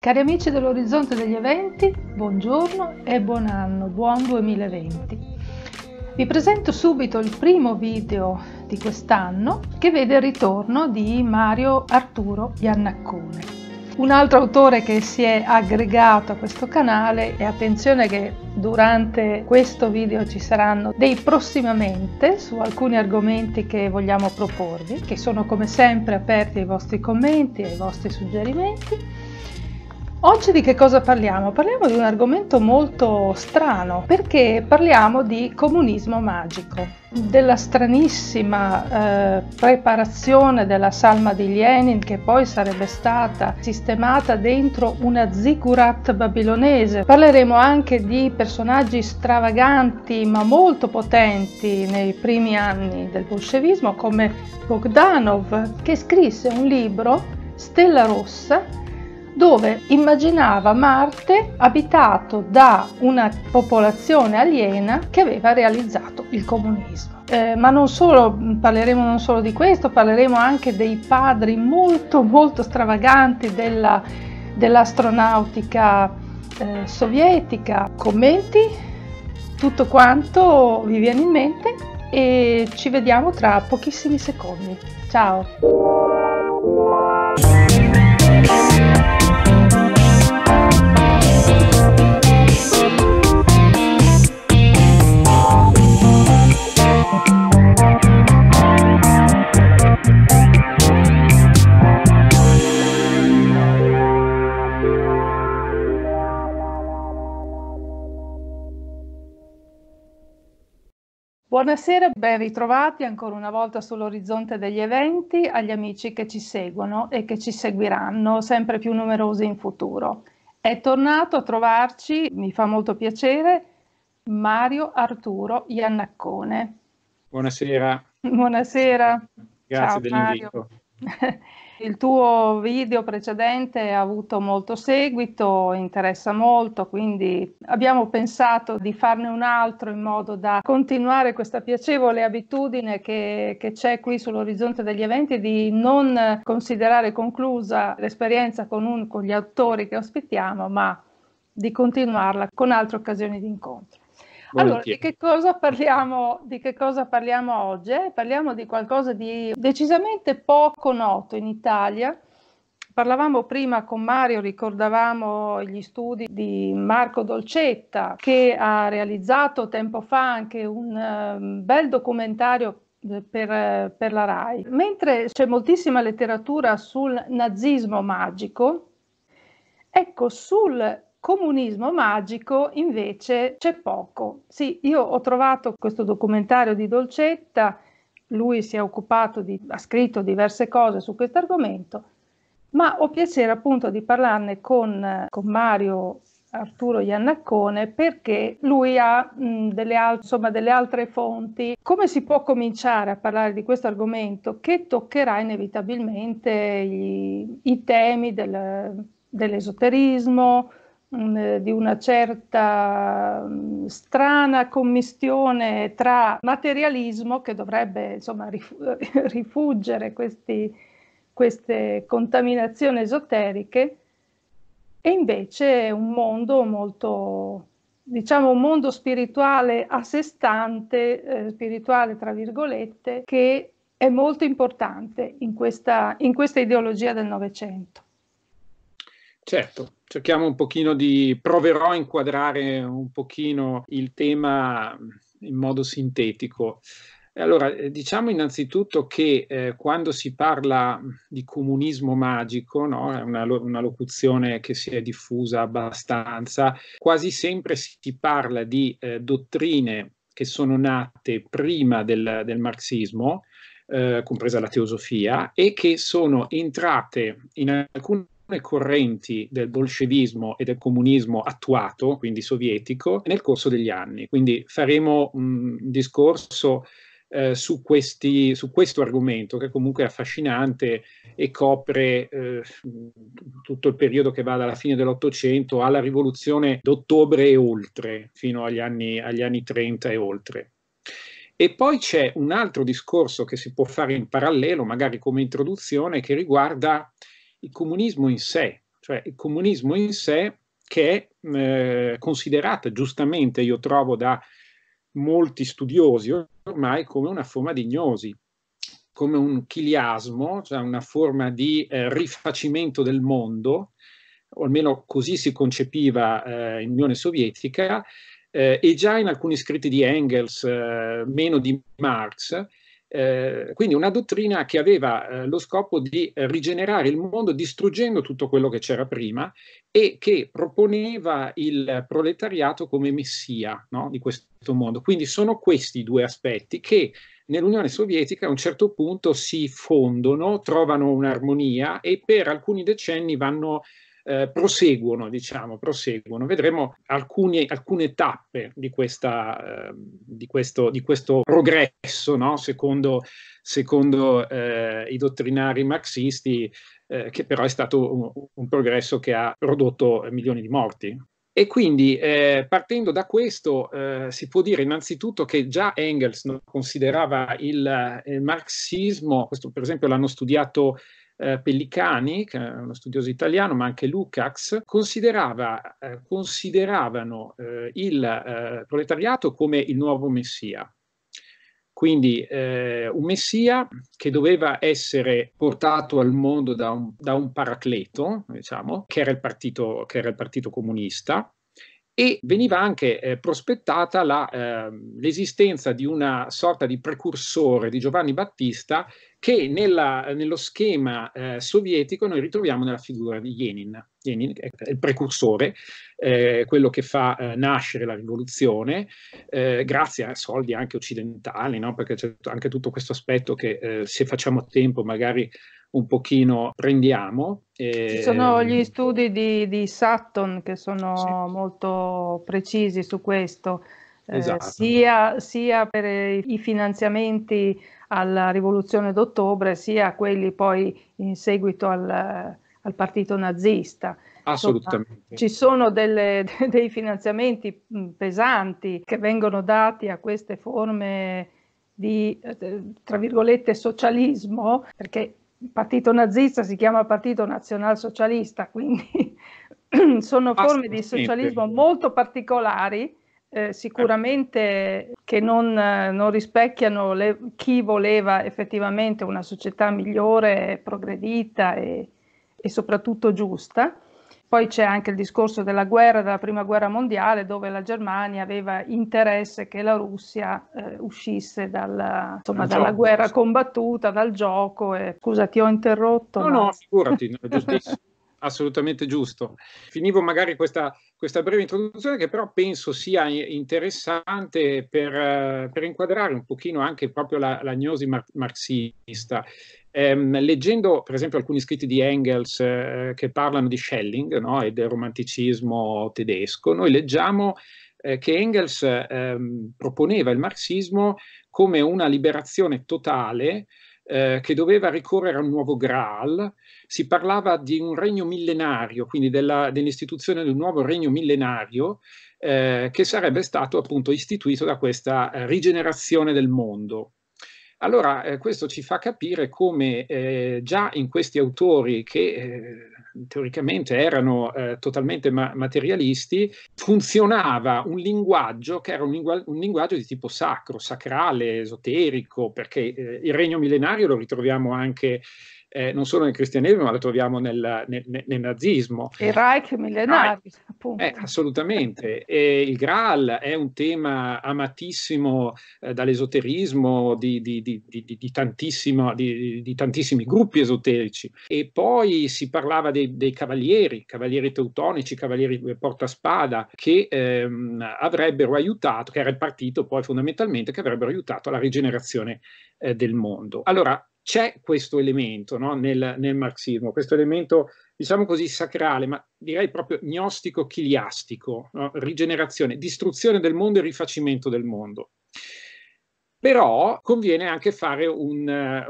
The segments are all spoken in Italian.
Cari amici dell'orizzonte degli eventi, buongiorno e buon anno, buon 2020. Vi presento subito il primo video di quest'anno che vede il ritorno di Mario Arturo Iannaccone. Un altro autore che si è aggregato a questo canale e attenzione che durante questo video ci saranno dei prossimamente su alcuni argomenti che vogliamo proporvi, che sono come sempre aperti ai vostri commenti e ai vostri suggerimenti Oggi di che cosa parliamo? Parliamo di un argomento molto strano perché parliamo di comunismo magico, della stranissima eh, preparazione della salma di Lenin che poi sarebbe stata sistemata dentro una ziggurat babilonese. Parleremo anche di personaggi stravaganti ma molto potenti nei primi anni del bolscevismo come Bogdanov che scrisse un libro Stella Rossa dove immaginava Marte abitato da una popolazione aliena che aveva realizzato il comunismo. Eh, ma non solo, parleremo non solo di questo, parleremo anche dei padri molto molto stravaganti della, dell'astronautica eh, sovietica. Commenti? Tutto quanto vi viene in mente e ci vediamo tra pochissimi secondi. Ciao! Buonasera, ben ritrovati ancora una volta sull'orizzonte degli eventi agli amici che ci seguono e che ci seguiranno sempre più numerosi in futuro. È tornato a trovarci, mi fa molto piacere, Mario Arturo Iannaccone. Buonasera. Buonasera. Grazie Ciao, dell'invito. Il tuo video precedente ha avuto molto seguito, interessa molto, quindi abbiamo pensato di farne un altro in modo da continuare questa piacevole abitudine che, che c'è qui sull'orizzonte degli eventi di non considerare conclusa l'esperienza con, un, con gli autori che ospitiamo, ma di continuarla con altre occasioni di incontro. Allora, di che, parliamo, di che, cosa parliamo, oggi? Eh, parliamo di qualcosa di decisamente poco noto in Italia. Parlavamo prima con Mario, ricordavamo gli studi di Marco Dolcetta che ha realizzato tempo fa anche un ehm, bel documentario eh, per, per la RAI. Mentre c'è moltissima letteratura sul nazismo magico, ecco, sul comunismo magico invece c'è poco. Sì, io ho trovato questo documentario di Dolcetta, lui si è occupato di, ha scritto diverse cose su questo argomento, ma ho piacere appunto di parlarne con, con Mario Arturo Iannaccone perché lui ha mh, delle, al- insomma, delle altre fonti. Come si può cominciare a parlare di questo argomento che toccherà inevitabilmente gli, i temi del, dell'esoterismo, Mm, di una certa mm, strana commistione tra materialismo che dovrebbe insomma, rifuggere questi, queste contaminazioni esoteriche e invece un mondo molto diciamo un mondo spirituale a sé stante, eh, spirituale tra virgolette, che è molto importante in questa, in questa ideologia del Novecento. Certo, cerchiamo un pochino di, proverò a inquadrare un pochino il tema mm, in modo sintetico. Allora, eh, diciamo innanzitutto che eh, quando si parla mm, di comunismo magico, no? è una, una, locuzione che si è diffusa abbastanza, quasi sempre si parla di eh, dottrine che sono nate prima del, del marxismo, eh, compresa la teosofia, e che sono entrate in alcune le correnti del bolscevismo e del comunismo attuato, quindi sovietico, nel corso degli anni. Quindi faremo un discorso eh, su, questi, su, questo argomento che comunque è affascinante e copre eh, tutto il periodo che va dalla fine dell'Ottocento alla rivoluzione d'ottobre e oltre, fino agli anni, agli anni 30 e oltre. E poi c'è un altro discorso che si può fare in parallelo, magari come introduzione, che riguarda il comunismo in sé, cioè il comunismo in sé che è eh, considerata giustamente, io trovo, da molti studiosi ormai come una forma di gnosi, come un chiliasmo, cioè una forma di eh, rifacimento del mondo, o almeno così si concepiva eh, in Unione Sovietica, eh, e già in alcuni scritti di Engels, eh, meno di Marx, eh, quindi una dottrina che aveva eh, lo scopo di eh, rigenerare il mondo distruggendo tutto quello che c'era prima e che proponeva il proletariato come messia no, di questo mondo. Quindi sono questi due aspetti che nell'Unione Sovietica a un certo punto si fondono, trovano un'armonia e per alcuni decenni vanno eh, proseguono, diciamo, proseguono. Vedremo alcune, alcune tappe di, questa, eh, di, questo, di questo progresso, no? secondo, secondo eh, i dottrinari marxisti, eh, che però è stato un, un progresso che ha prodotto milioni di morti. E quindi eh, partendo da questo eh, si può dire innanzitutto che già Engels considerava il, eh, il, marxismo, questo per esempio l'hanno studiato eh, Pellicani, che è uno studioso italiano, ma anche Lukács, considerava, eh, consideravano eh, il eh, proletariato come il nuovo messia. Quindi eh, un messia che doveva essere portato al mondo da un, da un paracleto, diciamo, che era, partito, che era il partito comunista, e veniva anche eh, prospettata la, eh, l'esistenza di una sorta di precursore di Giovanni Battista che nella, nello schema eh, sovietico noi ritroviamo nella figura di Lenin. Lenin è il precursore, eh, quello che fa eh, nascere la rivoluzione, eh, grazie a soldi anche occidentali, no? perché c'è anche tutto questo aspetto che eh, se facciamo tempo magari un pochino prendiamo. E... Ci sono gli ehm, studi di, di Sutton che sono sì. molto precisi su questo, eh, esatto. eh, sia, sia, per i finanziamenti alla rivoluzione d'ottobre, sia quelli poi in seguito al, al partito nazista. Assolutamente. Insomma, ci sono delle, dei finanziamenti mm, pesanti che vengono dati a queste forme di, eh, tra virgolette, socialismo, perché il partito nazista si chiama partito nazionalsocialista, quindi sono ah, forme di socialismo molto particolari, eh, sicuramente che non, eh, non rispecchiano le, chi voleva effettivamente una società migliore, progredita e, e soprattutto giusta poi c'è anche il discorso della guerra, della prima guerra mondiale, dove la Germania aveva interesse che la Russia eh, uscisse dalla, insomma, dalla gioco, guerra sì. combattuta, dal gioco. E... Scusa, ti ho interrotto. No, ma... no, figurati, no, giustissimo. assolutamente giusto. Finivo magari questa, questa, breve introduzione che però penso sia interessante per, eh, per inquadrare un pochino anche proprio la, la gnosi marxista ehm, leggendo per esempio alcuni scritti di Engels eh, che parlano di Schelling no? e del romanticismo tedesco, noi leggiamo eh, che Engels ehm, proponeva il marxismo come una liberazione totale eh, che doveva ricorrere a un nuovo Graal, si parlava di un regno millenario, quindi della, dell'istituzione di un nuovo regno millenario eh, che sarebbe stato appunto istituito da questa eh, rigenerazione del mondo. Allora, eh, questo ci fa capire come eh, già in questi autori che eh, teoricamente erano eh, totalmente ma- materialisti, funzionava un linguaggio che era un, lingua- un, linguaggio di tipo sacro, sacrale, esoterico, perché eh, il regno millenario lo ritroviamo anche eh, non solo nel cristianesimo, ma la troviamo nel, nel, nel nazismo. Il Reich millenario, ah, appunto. Eh, assolutamente. E il Graal è un tema amatissimo eh, dall'esoterismo di, di, di, di, tantissimi gruppi esoterici. E poi si parlava dei, dei cavalieri, cavalieri teutonici, cavalieri eh, portaspada, che ehm, avrebbero aiutato, che era il partito poi fondamentalmente, che avrebbero aiutato la rigenerazione eh, del mondo. Allora, c'è questo elemento no, nel, nel, marxismo, questo elemento diciamo così sacrale, ma direi proprio gnostico-chiliastico, no? rigenerazione, distruzione del mondo e rifacimento del mondo. Però conviene anche fare un, eh,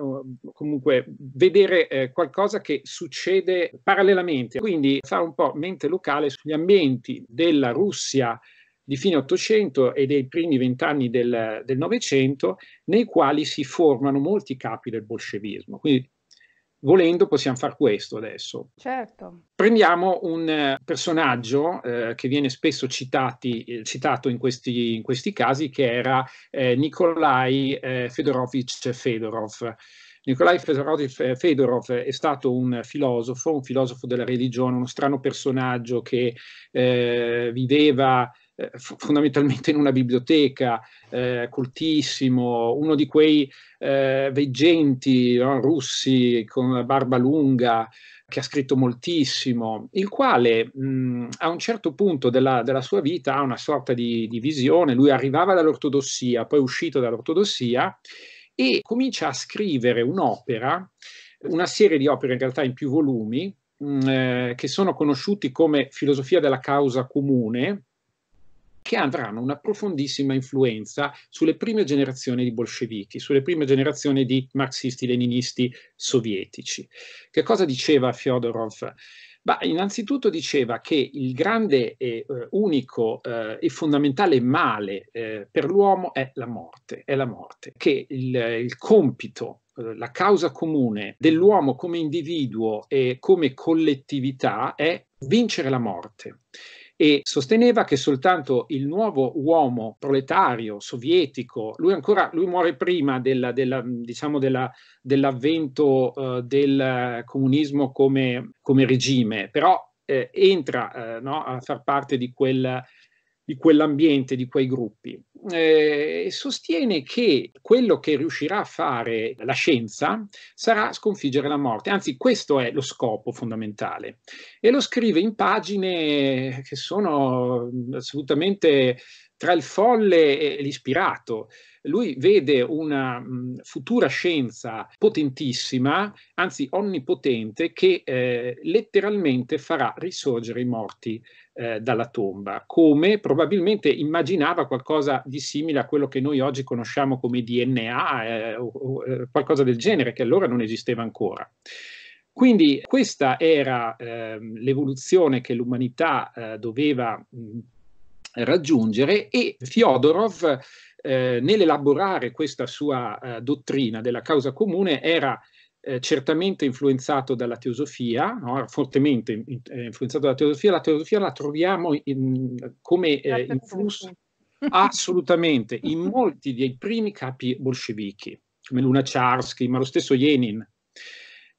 comunque, vedere eh, qualcosa che succede parallelamente, quindi fare un po' mente locale sugli ambienti della Russia di fine Ottocento e dei primi vent'anni del Novecento, nei quali si formano molti capi del bolscevismo. Quindi, volendo, possiamo fare questo adesso. Certo. Prendiamo un eh, personaggio eh, che viene spesso citati, eh, citato in questi, in questi, casi, che era eh, Nikolai eh, Fedorovich Fedorov. Nikolai Fedorov è stato un filosofo, un filosofo della religione, uno strano personaggio che viveva eh, fondamentalmente in una biblioteca, eh, coltissimo, uno di quei eh, veggenti no, russi con la barba lunga che ha scritto moltissimo, il quale mh, a un certo punto della, della, sua vita ha una sorta di, di visione, lui arrivava dall'ortodossia, poi è uscito dall'ortodossia e comincia a scrivere un'opera, una serie di opere in realtà in più volumi, eh, che sono conosciuti come filosofia della causa comune, che avranno una profondissima influenza sulle prime generazioni di bolscevichi, sulle prime generazioni di marxisti-leninisti sovietici. Che cosa diceva Fyodorov? Bah, innanzitutto diceva che il grande e eh, unico eh, e fondamentale male eh, per l'uomo è la morte, è la morte, che il, il compito eh, la causa comune dell'uomo come individuo e come collettività è vincere la morte e sosteneva che soltanto il nuovo uomo proletario sovietico, lui ancora lui muore prima della, della, diciamo della, dell'avvento uh, del comunismo come, come regime, però eh, entra eh, no, a far parte di quel di quell'ambiente, di quei gruppi. Eh, sostiene che quello che riuscirà a fare la scienza sarà sconfiggere la morte, anzi questo è lo scopo fondamentale e lo scrive in pagine che sono assolutamente tra il folle e l'ispirato. Lui vede una mm, futura scienza potentissima, anzi onnipotente, che eh, letteralmente farà risorgere i morti eh, dalla tomba, come probabilmente immaginava qualcosa di simile a quello che noi oggi conosciamo come DNA eh, o, o eh, qualcosa del genere che allora non esisteva ancora. Quindi questa era eh, l'evoluzione che l'umanità eh, doveva mh, raggiungere e Fyodorov eh, nell'elaborare questa sua eh, dottrina della causa comune era eh, certamente influenzato dalla teosofia, no? fortemente in, eh, influenzato dalla teosofia, la teosofia la troviamo in, come eh, influsso assolutamente in molti dei primi capi bolscevichi, come Lunacharsky, ma lo stesso Lenin.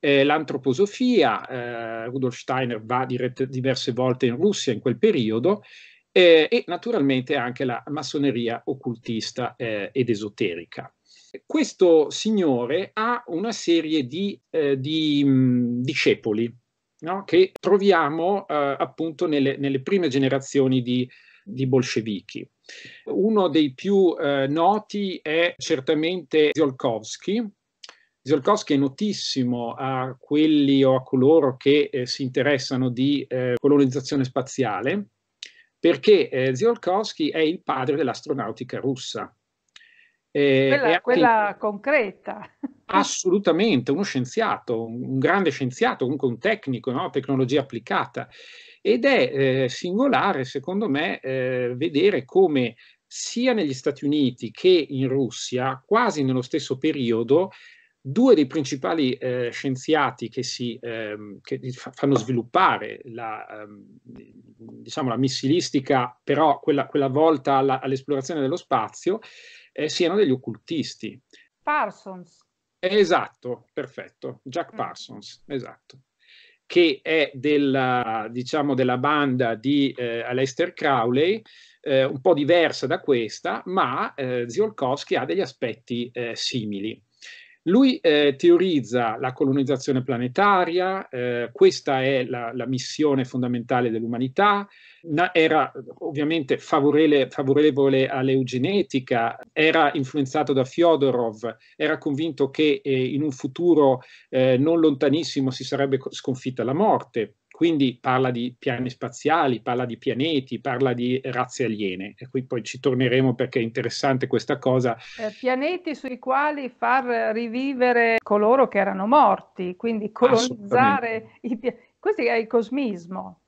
Eh, l'antroposofia, eh, Rudolf Steiner va dirette, diverse volte in Russia in quel periodo, eh, e naturalmente anche la massoneria occultista ed esoterica. Questo signore ha una serie di, eh, di mh, mm, discepoli no? che troviamo eh, appunto nelle, nelle, prime generazioni di, di bolscevichi. Uno dei più eh, noti è certamente Ziolkovsky. Ziolkovsky è notissimo a quelli o a coloro che eh, si interessano di eh, colonizzazione spaziale, perché eh, Ziolkovsky è il padre dell'astronautica russa. Eh, quella, quella concreta. Assolutamente, uno scienziato, un grande scienziato, comunque un tecnico, no? tecnologia applicata. Ed è eh, singolare, secondo me, eh, vedere come sia negli Stati Uniti che in Russia, quasi nello stesso periodo, due dei principali eh, scienziati che, si, ehm, che fanno sviluppare la, ehm, diciamo, la missilistica, però quella, quella volta alla, all'esplorazione dello spazio, eh, siano degli occultisti. Parsons. Esatto, perfetto, Jack mm. Parsons, mm. esatto, che è della, diciamo, della banda di eh, Aleister Crowley, eh, un po' diversa da questa, ma eh, Ziolkowski ha degli aspetti eh, simili. Lui eh, teorizza la colonizzazione planetaria, eh, questa è la, la, missione fondamentale dell'umanità, Na, era ovviamente favorevole, favorevole all'eugenetica, era influenzato da Fyodorov, era convinto che eh, in un futuro eh, non lontanissimo si sarebbe sconfitta la morte. Quindi parla di piani spaziali, parla di pianeti, parla di razze aliene. E qui poi ci torneremo perché è interessante questa cosa. Eh, pianeti sui quali far rivivere coloro che erano morti, quindi colonizzare i pianeti. Questo è il cosmismo.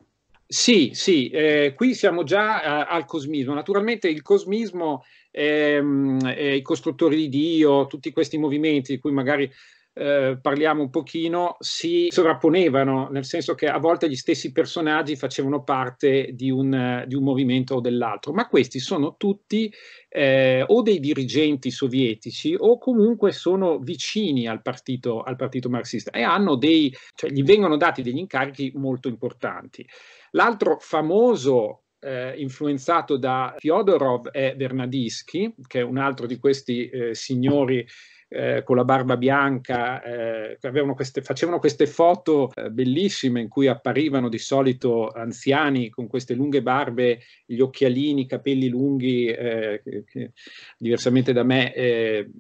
Sì, sì, eh, qui siamo già eh, al cosmismo. Naturalmente il cosmismo, ehm, mm, i costruttori di Dio, tutti questi movimenti di cui magari eh, parliamo un pochino, si sovrapponevano, nel senso che a volte gli stessi personaggi facevano parte di un, di un movimento o dell'altro, ma questi sono tutti eh, o dei dirigenti sovietici o comunque sono vicini al partito, al partito marxista e dei, cioè, gli vengono dati degli incarichi molto importanti. L'altro famoso eh, influenzato da Fyodorov è Bernadischi, che è un altro di questi eh, signori eh, con la barba bianca, eh, queste, facevano queste foto eh, bellissime in cui apparivano di solito anziani con queste lunghe barbe, gli occhialini, i capelli lunghi, eh, che, che, diversamente da me, eh,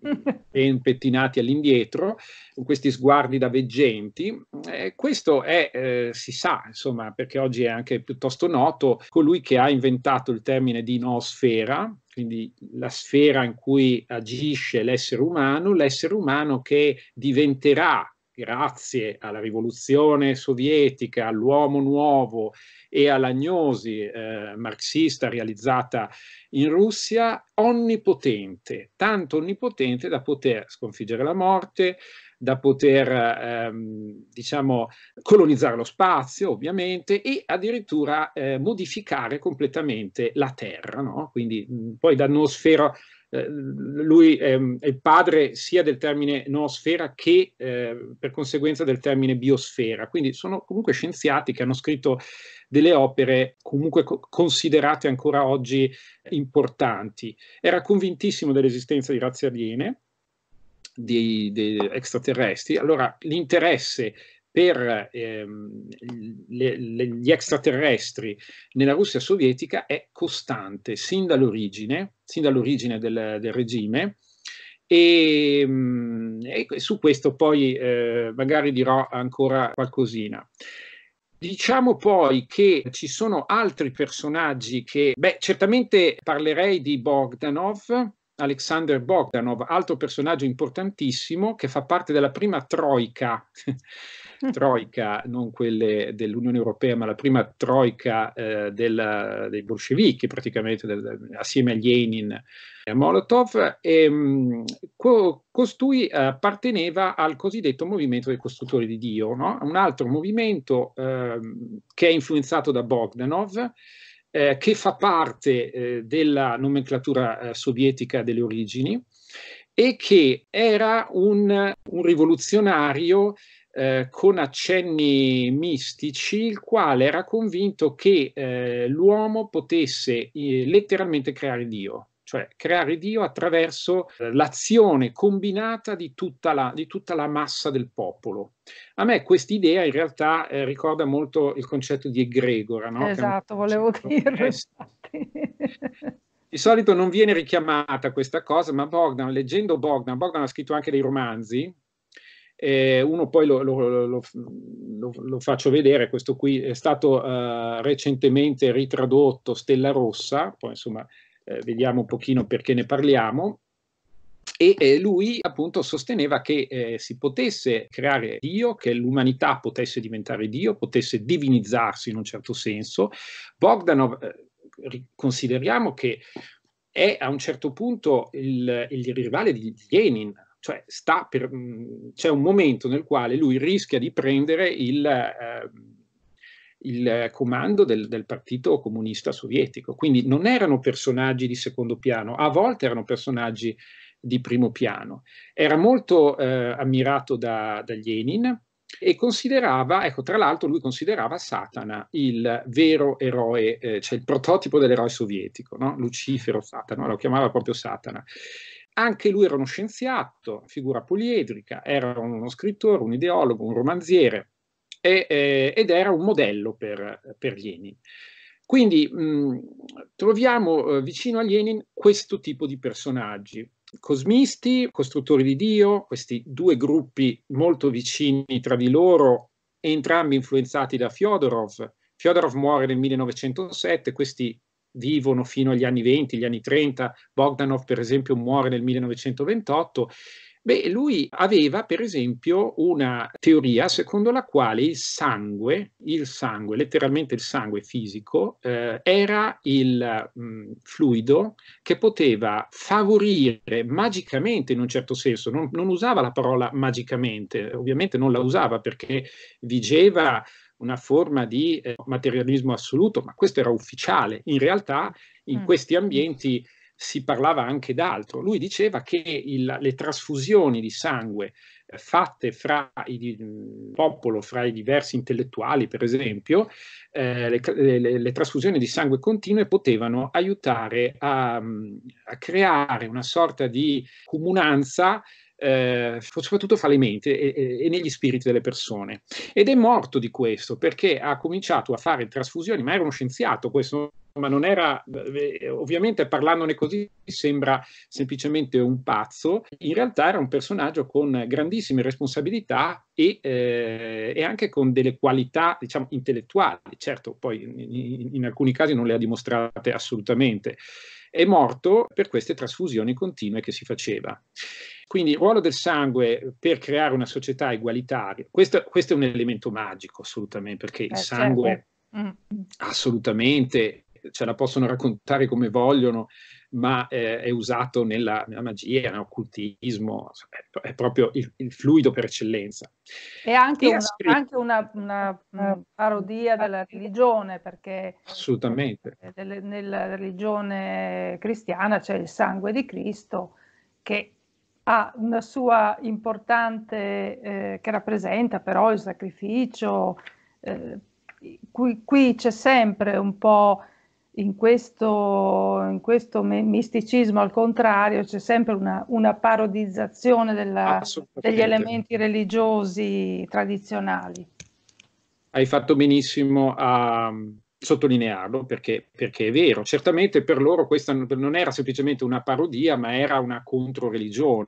ben pettinati all'indietro, con questi sguardi da veggenti. questo è, si sa, insomma, perché oggi è anche piuttosto noto, colui che ha inventato il termine di noosfera, quindi la sfera in cui agisce l'essere umano, l'essere umano che diventerà, grazie alla rivoluzione sovietica, all'uomo nuovo e all'agnosi eh, marxista realizzata in Russia, onnipotente, tanto onnipotente da poter sconfiggere la morte, da poter ehm, diciamo, colonizzare lo spazio ovviamente e addirittura eh, modificare completamente la Terra. No? Quindi mm, poi da noosfera eh, lui ehm, è il padre sia del termine noosfera che eh, per conseguenza del termine biosfera, quindi sono comunque scienziati che hanno scritto delle opere comunque considerate ancora oggi importanti. Era convintissimo dell'esistenza di razze aliene, di, dei extraterrestri, allora l'interesse per ehm, le, le, gli extraterrestri nella Russia sovietica è costante sin dall'origine, sin dall'origine del, del regime. Ehm, e, e, su questo poi eh, magari dirò ancora qualcosina. Diciamo poi che ci sono altri personaggi che, beh, certamente parlerei di Bogdanov, Alexander Bogdanov, altro personaggio importantissimo che fa parte della prima troica, mm. troica non quelle dell'Unione Europea, ma la prima troica eh, della, dei bolscevichi praticamente, del, assieme a Lenin e a Molotov. E, mh, mm, co- costui apparteneva al cosiddetto movimento dei costruttori di Dio, no? un altro movimento eh, che è influenzato da Bogdanov eh, che fa parte eh, della nomenclatura eh, sovietica delle origini e che era un, un rivoluzionario eh, con accenni mistici, il quale era convinto che eh, l'uomo potesse eh, letteralmente creare Dio cioè creare Dio attraverso eh, l'azione combinata di tutta la, di tutta la massa del popolo. A me questa idea in realtà eh, ricorda molto il concetto di egregora. No? Esatto, volevo dirlo. Di solito non viene richiamata questa cosa, ma Bogdan, leggendo Bogdan, Bogdan ha scritto anche dei romanzi, eh, uno poi lo, lo, lo, lo, faccio vedere, questo qui è stato eh, recentemente ritradotto, Stella Rossa, poi insomma eh, vediamo un pochino perché ne parliamo. E eh, lui appunto sosteneva che eh, si potesse creare Dio, che l'umanità potesse diventare Dio, potesse divinizzarsi in un certo senso. Bogdanov, eh, consideriamo che è a un certo punto il, il rivale di Lenin, cioè per, mh, mm, c'è un momento nel quale lui rischia di prendere il eh, il eh, comando del, del, partito comunista sovietico. Quindi non erano personaggi di secondo piano, a volte erano personaggi di primo piano. Era molto eh, ammirato da, da Lenin e considerava, ecco, tra l'altro lui considerava Satana il vero eroe, eh, cioè il prototipo dell'eroe sovietico, no? Lucifero Satana, lo chiamava proprio Satana. Anche lui era uno scienziato, figura poliedrica, era uno scrittore, un ideologo, un romanziere, e, eh, ed era un modello per, per Lenin. Quindi mh, troviamo eh, vicino a Lenin questo tipo di personaggi, cosmisti, costruttori di Dio, questi due gruppi molto vicini tra di loro, entrambi influenzati da Fyodorov. Fyodorov muore nel 1907, questi vivono fino agli anni 20, gli anni 30, Bogdanov per esempio muore nel 1928 Beh, lui aveva per esempio una teoria secondo la quale il sangue, il sangue letteralmente il sangue fisico, eh, era il mh, mm, fluido che poteva favorire magicamente in un certo senso, non, non usava la parola magicamente, ovviamente non la usava perché vigeva una forma di eh, materialismo assoluto, ma questo era ufficiale. In realtà in mm. questi ambienti si parlava anche d'altro. Lui diceva che il, le trasfusioni di sangue eh, fatte fra il mm, popolo, fra i diversi intellettuali, per esempio, eh, le, le, le, trasfusioni di sangue continue potevano aiutare a, mm, a creare una sorta di comunanza eh, soprattutto fra le menti e, e, e, negli spiriti delle persone. Ed è morto di questo perché ha cominciato a fare trasfusioni, ma era uno scienziato, questo ma non era, eh, eh, ovviamente parlandone così sembra semplicemente un pazzo, in realtà era un personaggio con grandissime responsabilità e, eh, e anche con delle qualità, diciamo, intellettuali, certo poi in, in alcuni casi non le ha dimostrate assolutamente, è morto per queste trasfusioni continue che si faceva. Quindi il ruolo del sangue per creare una società egualitaria, questo, questo è un elemento magico assolutamente, perché eh, il sangue certo. Mm. assolutamente ce la possono raccontare come vogliono, ma eh, è usato nella, nella magia, nell'occultismo, è, è, proprio il, il, fluido per eccellenza. È anche, una, scritto... anche una, una, mm. una, parodia della religione, perché Assolutamente. Eh, nella religione cristiana c'è il sangue di Cristo che ha una sua importante, eh, che rappresenta però il sacrificio. Eh, Qui, qui, c'è sempre un po' in questo, in questo misticismo al contrario c'è sempre una, una parodizzazione della, degli elementi religiosi tradizionali. Hai fatto benissimo a mm, sottolinearlo perché, perché, è vero. Certamente per loro questa non era semplicemente una parodia, ma era una controreligione.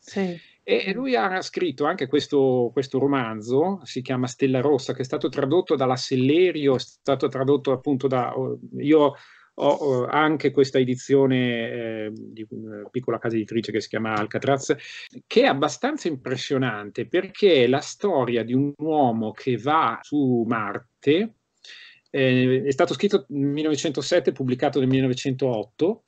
Sì. E lui ha scritto anche questo, questo, romanzo, si chiama Stella Rossa, che è stato tradotto dalla Sellerio, è stato tradotto appunto da... Oh, io ho anche questa edizione eh, di una piccola casa editrice che si chiama Alcatraz, che è abbastanza impressionante perché è la storia di un uomo che va su Marte, eh, è stato scritto nel 1907, pubblicato nel 1908,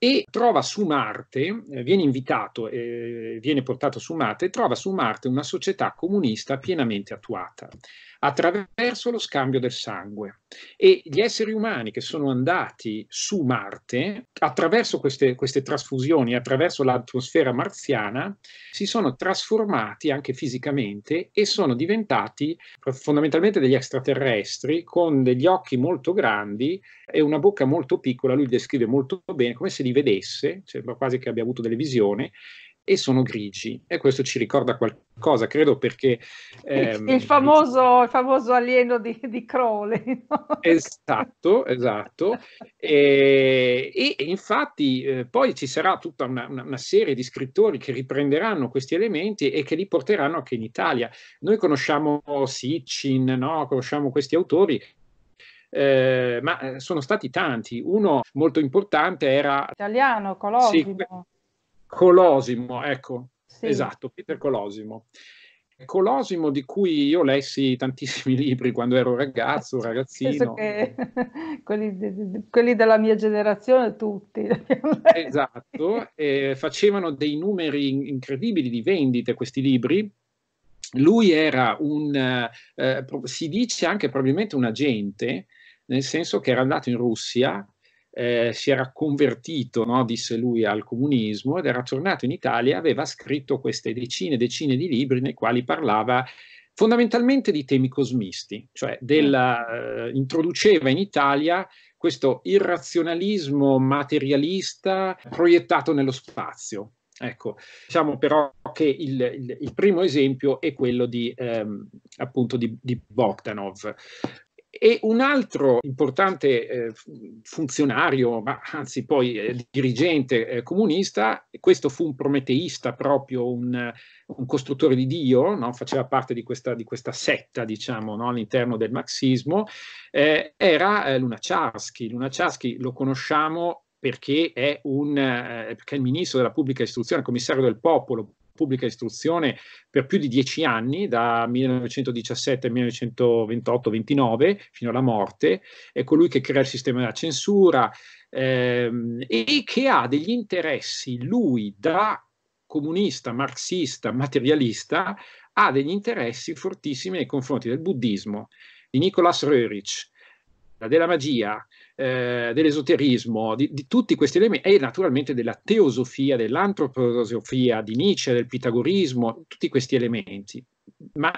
e trova su Marte, eh, viene invitato e eh, viene portato su Marte, trova su Marte una società comunista pienamente attuata attraverso lo scambio del sangue. E gli esseri umani che sono andati su Marte, attraverso queste, queste trasfusioni, attraverso l'atmosfera marziana, si sono trasformati anche fisicamente e sono diventati fondamentalmente degli extraterrestri con degli occhi molto grandi e una bocca molto piccola. Lui descrive molto bene come se li vedesse, sembra quasi che abbia avuto delle visioni, e sono grigi e questo ci ricorda qualcosa, credo perché... Ehm, il, famoso, il, famoso, alieno di, di Crowley. No? Esatto, esatto. e, e, infatti eh, poi ci sarà tutta una, una, serie di scrittori che riprenderanno questi elementi e che li porteranno anche in Italia. Noi conosciamo Sitchin, no? conosciamo questi autori, eh, ma eh, sono stati tanti. Uno molto importante era... Italiano, Colosimo. Sì, Colosimo, ecco, sì. esatto, Peter Colosimo. Colosimo di cui io lessi tantissimi libri quando ero ragazzo, ragazzino. Che quelli, de, quelli, della mia generazione tutti. Esatto, eh, facevano dei numeri incredibili di vendite questi libri. Lui era un, eh, eh si dice anche probabilmente un agente, nel senso che era andato in Russia eh, si era convertito, no, disse lui, al comunismo ed era tornato in Italia e aveva scritto queste decine e decine di libri nei quali parlava fondamentalmente di temi cosmisti, cioè della, eh, introduceva in Italia questo irrazionalismo materialista proiettato nello spazio. Ecco, diciamo però che il, il, il primo esempio è quello di, ehm, appunto di, di Bogdanov. E un altro importante eh, funzionario, ma anzi poi eh, dirigente eh, comunista, questo fu un prometeista proprio, un, un costruttore di Dio, no? faceva parte di questa, di questa setta, diciamo, no? all'interno del marxismo, eh, era eh, Lunacharsky. Lunacharsky lo conosciamo perché è, un, eh, perché è il ministro della pubblica istruzione, commissario del popolo pubblica istruzione per più di dieci anni, da 1917 1928-29 fino alla morte, è colui che crea il sistema della censura ehm, e che ha degli interessi, lui da comunista, marxista, materialista, ha degli interessi fortissimi nei confronti del buddismo, di Nicolas Röhrich, della magia, eh, dell'esoterismo, di, di, tutti questi elementi, e naturalmente della teosofia, dell'antroposofia di Nietzsche, del pitagorismo, tutti questi elementi. Ma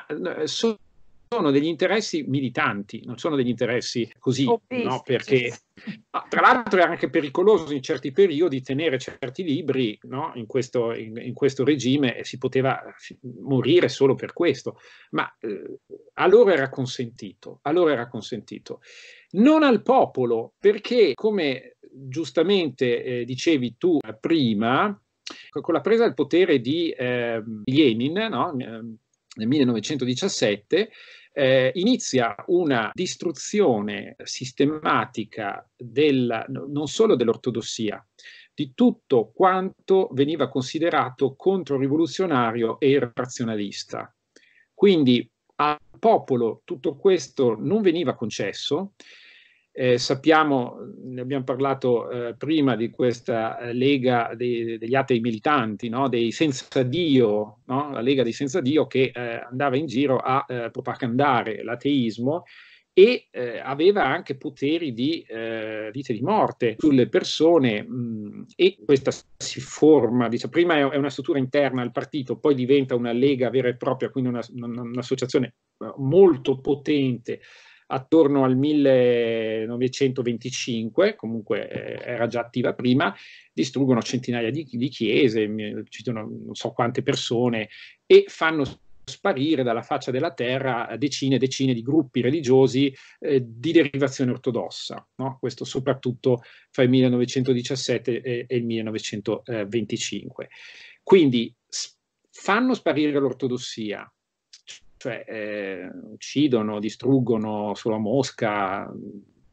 sono eh, sono degli interessi militanti, non sono degli interessi così, no? perché tra l'altro è anche pericoloso in certi periodi tenere certi libri no? in, questo, in, in, questo, regime e si poteva morire solo per questo, ma eh, allora era consentito, allora era consentito non al popolo, perché come giustamente eh, dicevi tu eh, prima, con la presa del potere di eh, Lenin no? Ehm, nel 1917, eh, inizia una distruzione sistematica del, non solo dell'ortodossia, di tutto quanto veniva considerato controrivoluzionario e razionalista. Quindi al popolo tutto questo non veniva concesso. Eh, sappiamo, ne abbiamo parlato eh, prima di questa eh, lega dei, degli atei militanti, no? dei senza Dio, no? la lega dei senza Dio che eh, andava in giro a eh, propagandare l'ateismo e eh, aveva anche poteri di eh, vita e di morte sulle persone mh, e questa si forma, diciamo, prima è, è, una struttura interna al partito, poi diventa una lega vera e propria, quindi una, una, un'associazione eh, molto potente attorno al 1925, comunque eh, era già attiva prima, distruggono centinaia di, di chiese, ci sono non so quante persone e fanno sparire dalla faccia della terra decine e decine di gruppi religiosi eh, di derivazione ortodossa, no? questo soprattutto fra il 1917 e, e il 1925. Quindi fanno sparire l'ortodossia, cioè eh, uccidono, distruggono solo Mosca,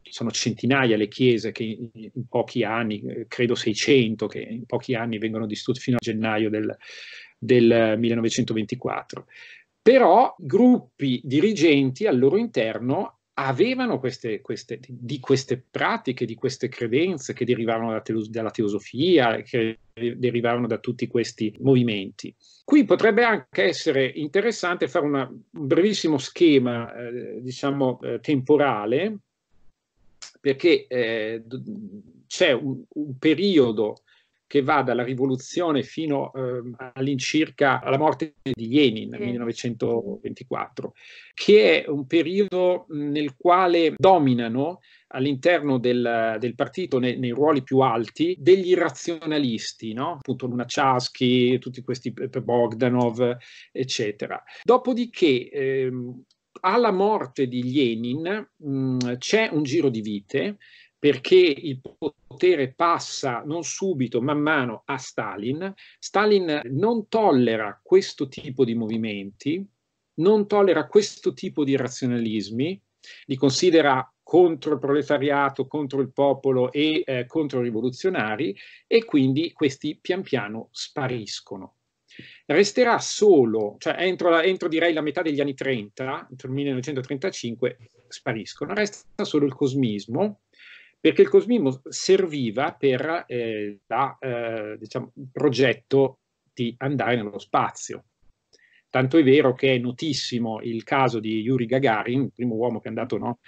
sono centinaia le chiese che in, pochi anni, eh, credo 600, che in pochi anni vengono distrutte fino a gennaio del, del 1924. Però gruppi dirigenti al loro interno avevano queste, queste, di queste pratiche, di queste credenze che derivavano dalla, teos- dalla teosofia, che derivavano da tutti questi movimenti. Qui potrebbe anche essere interessante fare una, un brevissimo schema, eh, diciamo, eh, temporale, perché eh, c'è un, un periodo che va dalla rivoluzione fino eh, all'incirca alla morte di Lenin nel 1924, che è un periodo nel quale dominano all'interno del, del partito nei, nei, ruoli più alti degli razionalisti, no? appunto Lunacharsky, tutti questi eh, Bogdanov, eccetera. Dopodiché ehm, alla morte di Lenin mh, c'è un giro di vite perché il potere passa non subito, man mano a Stalin. Stalin non tollera questo tipo di movimenti, non tollera questo tipo di razionalismi, li considera contro il proletariato, contro il popolo e eh, contro i rivoluzionari e quindi questi pian piano spariscono. Resterà solo, cioè entro, la, entro direi la metà degli anni 30, entro il 1935 spariscono, resta solo il cosmismo, perché il cosmismo serviva per eh, la, eh, diciamo, il progetto di andare nello spazio. Tanto è vero che è notissimo il caso di Yuri Gagarin, il primo uomo che è andato, no?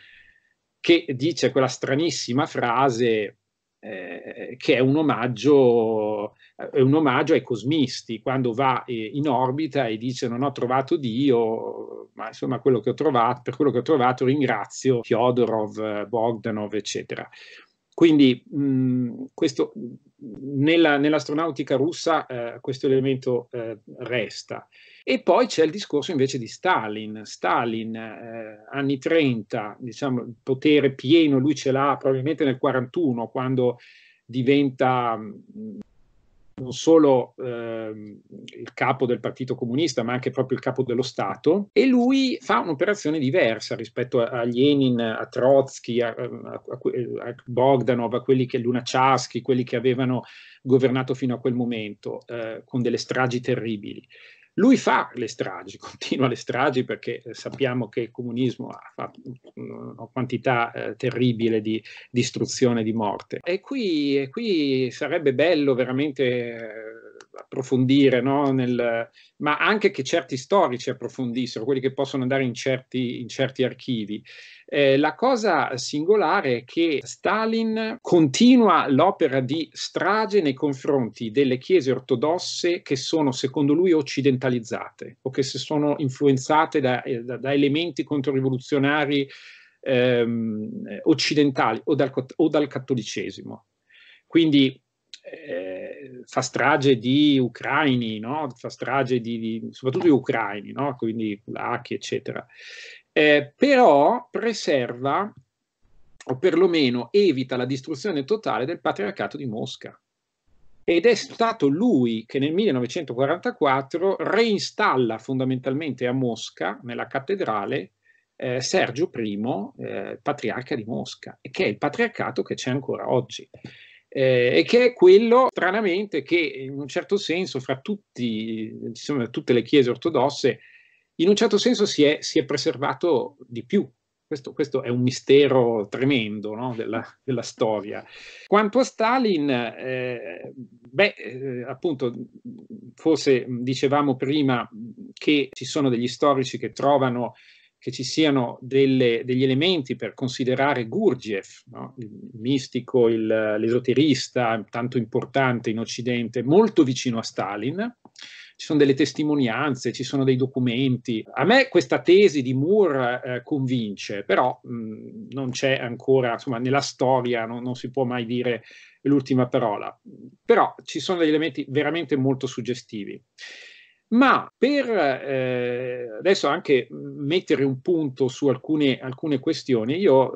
che dice quella stranissima frase eh, che è un omaggio, è eh, un omaggio ai cosmisti, quando va eh, in orbita e dice non ho trovato Dio, ma insomma quello che ho trovato, per quello che ho trovato ringrazio Fyodorov, Bogdanov, eccetera. Quindi mh, mm, questo, nella, nell'astronautica russa eh, questo elemento eh, resta. E poi c'è il discorso invece di Stalin. Stalin, eh, anni 30, diciamo, il potere pieno lui ce l'ha probabilmente nel 41, quando diventa mm, non solo eh, il capo del Partito Comunista, ma anche proprio il capo dello Stato, e lui fa un'operazione diversa rispetto a, a Lenin, a Trotsky, a, a, a, Bogdanov, a quelli che Lunacharsky, quelli che avevano governato fino a quel momento, eh, con delle stragi terribili. Lui fa le stragi, continua le stragi perché eh, sappiamo che il comunismo ha fatto una quantità eh, terribile di distruzione e di morte. E qui, e qui, sarebbe bello veramente... Eh, approfondire, no? Nel, ma anche che certi storici approfondissero, quelli che possono andare in certi, in certi archivi. Eh, la cosa singolare è che Stalin continua l'opera di strage nei confronti delle chiese ortodosse che sono, secondo lui, occidentalizzate o che si sono influenzate da, eh, da, da elementi controrivoluzionari ehm, occidentali o dal, o dal cattolicesimo. Quindi eh, fa strage di ucraini, no? fa strage di, di, soprattutto di ucraini, no? quindi polacchi, eccetera. Eh, però preserva o perlomeno evita la distruzione totale del patriarcato di Mosca. Ed è stato lui che nel 1944 reinstalla fondamentalmente a Mosca, nella cattedrale, eh, Sergio I, eh, patriarca di Mosca, che è il patriarcato che c'è ancora oggi eh, e che è quello, stranamente, che in un certo senso fra tutti, insomma, tutte le chiese ortodosse, in un certo senso si è, si è preservato di più. Questo, questo, è un mistero tremendo no? della, della, storia. Quanto a Stalin, eh, beh, eh, appunto, forse dicevamo prima che ci sono degli storici che trovano che ci siano delle, degli elementi per considerare Gurdjieff, no? il mistico, il, l'esoterista tanto importante in Occidente, molto vicino a Stalin. Ci sono delle testimonianze, ci sono dei documenti. A me questa tesi di Moore eh, convince, però mh, mm, non c'è ancora, insomma, nella storia non, non si può mai dire l'ultima parola. Però ci sono degli elementi veramente molto suggestivi. Ma per eh, adesso anche mettere un punto su alcune, alcune questioni, io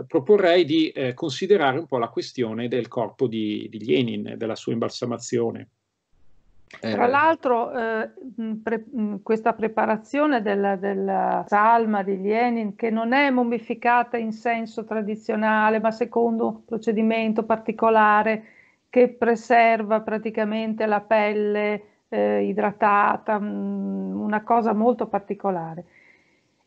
eh, proporrei di eh, considerare un po' la questione del corpo di, di Lenin, della sua imbalsamazione. Eh. Tra l'altro eh, pre questa preparazione della, della salma di Lenin che non è mummificata in senso tradizionale ma secondo un procedimento particolare che preserva praticamente la pelle eh, idratata, mh, mm, una cosa molto particolare.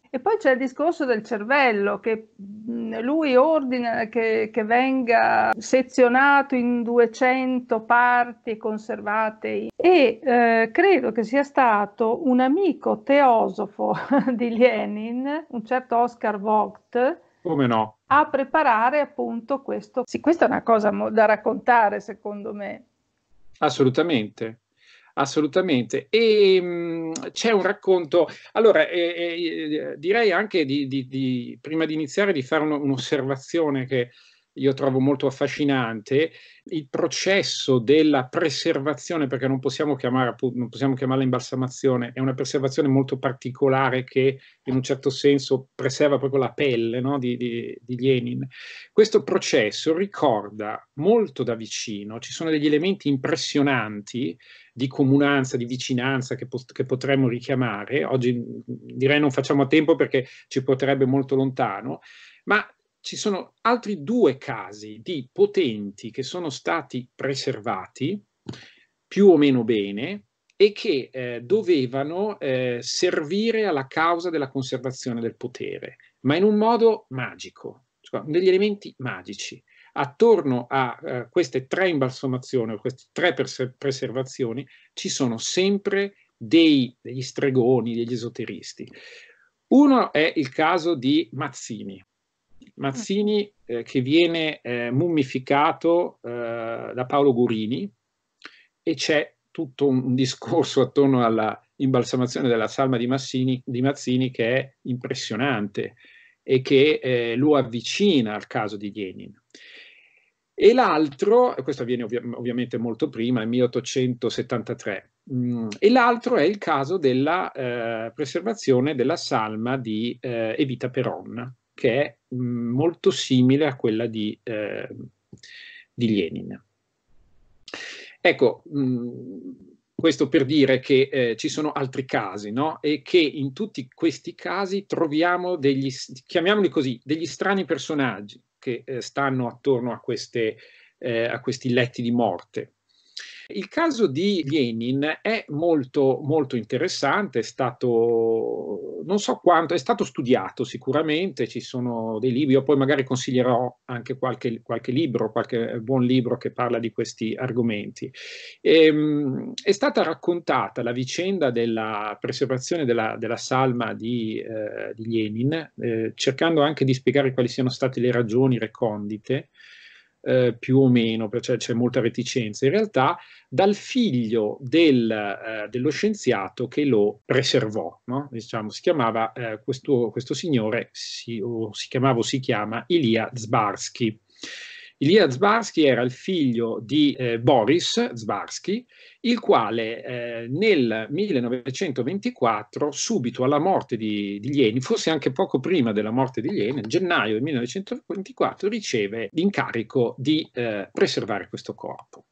E poi c'è il discorso del cervello, che mm, lui ordina che, che, venga sezionato in 200 parti conservate e eh, credo che sia stato un amico teosofo di Lenin, un certo Oscar Vogt, come no? A preparare appunto questo. Sì, questa è una cosa da raccontare, secondo me. Assolutamente assolutamente. E ehm, mh, c'è un racconto, allora eh, eh, eh, direi anche di, di, di, prima di iniziare di fare uno, un'osservazione che io trovo molto affascinante, il processo della preservazione, perché non possiamo, chiamare, non possiamo chiamarla imbalsamazione, è una preservazione molto particolare che in un certo senso preserva proprio la pelle no? di, di, di Lenin. Questo processo ricorda molto da vicino, ci sono degli elementi impressionanti di comunanza, di vicinanza che, pot- che potremmo richiamare. Oggi mm, direi non facciamo a tempo perché ci porterebbe molto lontano, ma ci sono altri due casi di potenti che sono stati preservati più o meno bene e che eh, dovevano eh, servire alla causa della conservazione del potere, ma in un modo magico, cioè degli elementi magici attorno a eh, queste tre imbalsamazioni, o queste tre pres- preservazioni ci sono sempre dei, degli stregoni, degli esoteristi. Uno è il caso di Mazzini. Mazzini mm. eh, che viene eh, mummificato eh, da Paolo Gurini e c'è tutto un discorso attorno alla imbalsamazione della salma di, Massini, di Mazzini che è impressionante e che eh, lo avvicina al caso di Lenin e l'altro, questo avviene ovvia, ovviamente molto prima, nel 1873, mh, e l'altro è il caso della eh, preservazione della salma di eh, Evita Peron, che è mh, mm, molto simile a quella di, eh, di Lenin. Ecco, mh, mm, questo per dire che eh, ci sono altri casi, no? E che in tutti questi casi troviamo degli, chiamiamoli così, degli strani personaggi, che eh, stanno attorno a, queste, eh, a questi letti di morte. Il caso di Lenin è molto, molto interessante, è stato, non so quanto, è stato studiato sicuramente, ci sono dei libri, io poi magari consiglierò anche qualche, qualche libro, qualche buon libro che parla di questi argomenti. E, ehm, è stata raccontata la vicenda della preservazione della, della salma di, eh, di Lenin, eh, cercando anche di spiegare quali siano state le ragioni recondite eh, più o meno, perché cioè c'è molta reticenza in realtà, dal figlio del, eh, dello scienziato che lo preservò. No? Diciamo, si chiamava eh, questo, questo, signore, si, o si chiamava o si chiama Ilia Zbarsky. Ilia Zbarsky era il figlio di eh, Boris Zbarsky, il quale eh, nel 1924, subito alla morte di, di Lenin, forse anche poco prima della morte di Lenin, nel gennaio del 1924, riceve l'incarico di eh, preservare questo corpo.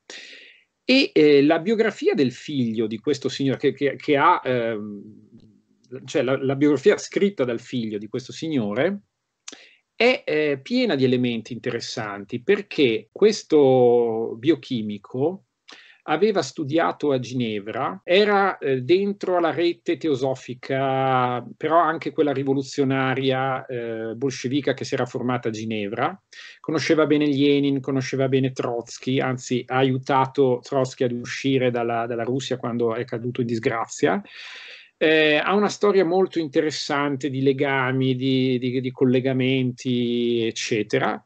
E eh, la biografia del figlio di questo signore che, che, che ha... Ehm, cioè la, la, biografia scritta dal figlio di questo signore, è eh, piena di elementi interessanti perché questo biochimico aveva studiato a Ginevra, era eh, dentro alla rete teosofica, però anche quella rivoluzionaria eh, bolscevica che si era formata a Ginevra, conosceva bene Lenin, conosceva bene Trotsky, anzi ha aiutato Trotsky ad uscire dalla, dalla Russia quando è caduto in disgrazia eh, ha una storia molto interessante di legami, di, di, di, collegamenti, eccetera.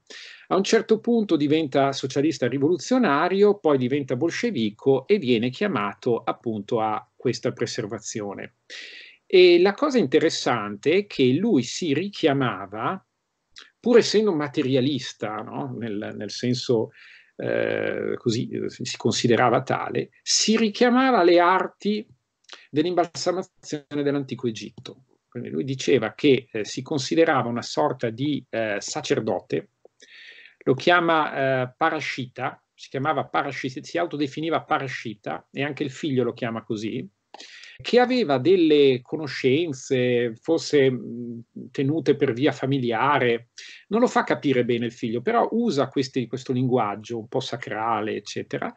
A un certo punto diventa socialista rivoluzionario, poi diventa bolscevico e viene chiamato appunto a questa preservazione. E la cosa interessante è che lui si richiamava, pur essendo materialista, no? nel, nel, senso eh, così si considerava tale, si richiamava alle arti dell'imbalsamazione dell'antico Egitto. Quindi lui diceva che eh, si considerava una sorta di eh, sacerdote, lo chiama eh, parascita, si chiamava parascita, si autodefiniva parascita e anche il figlio lo chiama così, che aveva delle conoscenze, forse tenute per via familiare, non lo fa capire bene il figlio, però usa questi, questo linguaggio un po' sacrale, eccetera,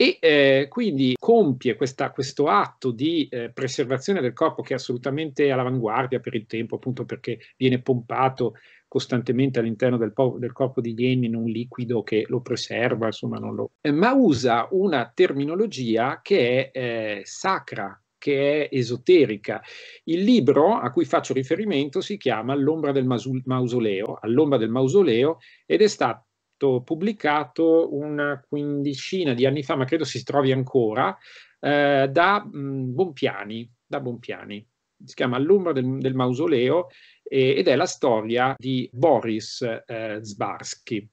e eh, quindi compie questa, questo atto di eh, preservazione del corpo che è assolutamente all'avanguardia per il tempo, appunto perché viene pompato costantemente all'interno del, del, corpo di Yen in un liquido che lo preserva, insomma, non lo... Eh, ma usa una terminologia che è eh, sacra, che è esoterica. Il libro a cui faccio riferimento si chiama L'ombra del mausoleo, all'ombra del mausoleo ed è stato fumetto pubblicato una quindicina di anni fa, ma credo si trovi ancora, eh, da, mh, mm, Bonpiani, da Bonpiani. Si chiama All'ombra del, del mausoleo eh, ed è la storia di Boris eh, Zbarsky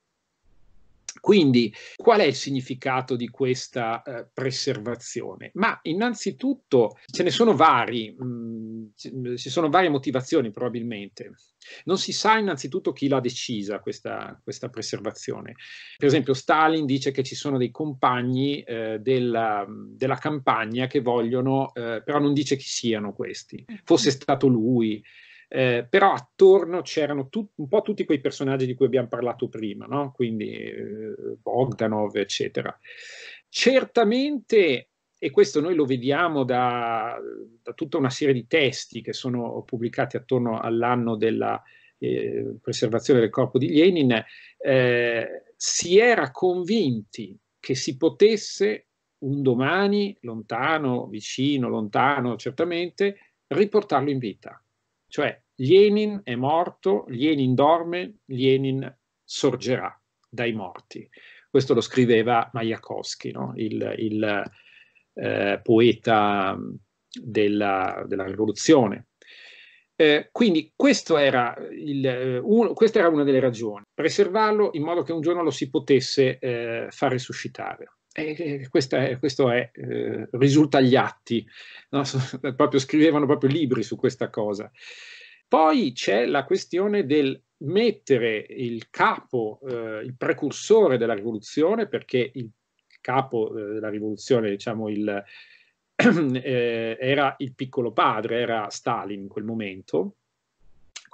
quindi qual è il significato di questa eh, preservazione? Ma innanzitutto ce ne sono vari, mm, mm, ci sono varie motivazioni probabilmente. Non si sa innanzitutto chi l'ha decisa questa, questa preservazione. Per esempio Stalin dice che ci sono dei compagni eh, della, della, campagna che vogliono, eh, però non dice chi siano questi, mm. fosse stato lui, eh, però attorno c'erano tut, un po' tutti quei personaggi di cui abbiamo parlato prima, no? quindi eh, Bogdanov, eccetera. Certamente, e questo noi lo vediamo da, da, tutta una serie di testi che sono pubblicati attorno all'anno della eh, preservazione del corpo di Lenin, eh, si era convinti che si potesse un domani, lontano, vicino, lontano, certamente, riportarlo in vita cioè, Lenin è morto, Lenin dorme, Lenin sorgerà dai morti. Questo lo scriveva Majakovsky, no? il, il eh, poeta mm, della, della rivoluzione. Eh, quindi era il, eh, un, questa era una delle ragioni, preservarlo in modo che un giorno lo si potesse eh, far risuscitare. E questo è, questo è eh, risulta agli atti, no? proprio, scrivevano proprio libri su questa cosa. Poi c'è la questione del mettere il capo, eh, il precursore della rivoluzione, perché il capo eh, della rivoluzione, diciamo, il, eh, era il piccolo padre, era Stalin in quel momento,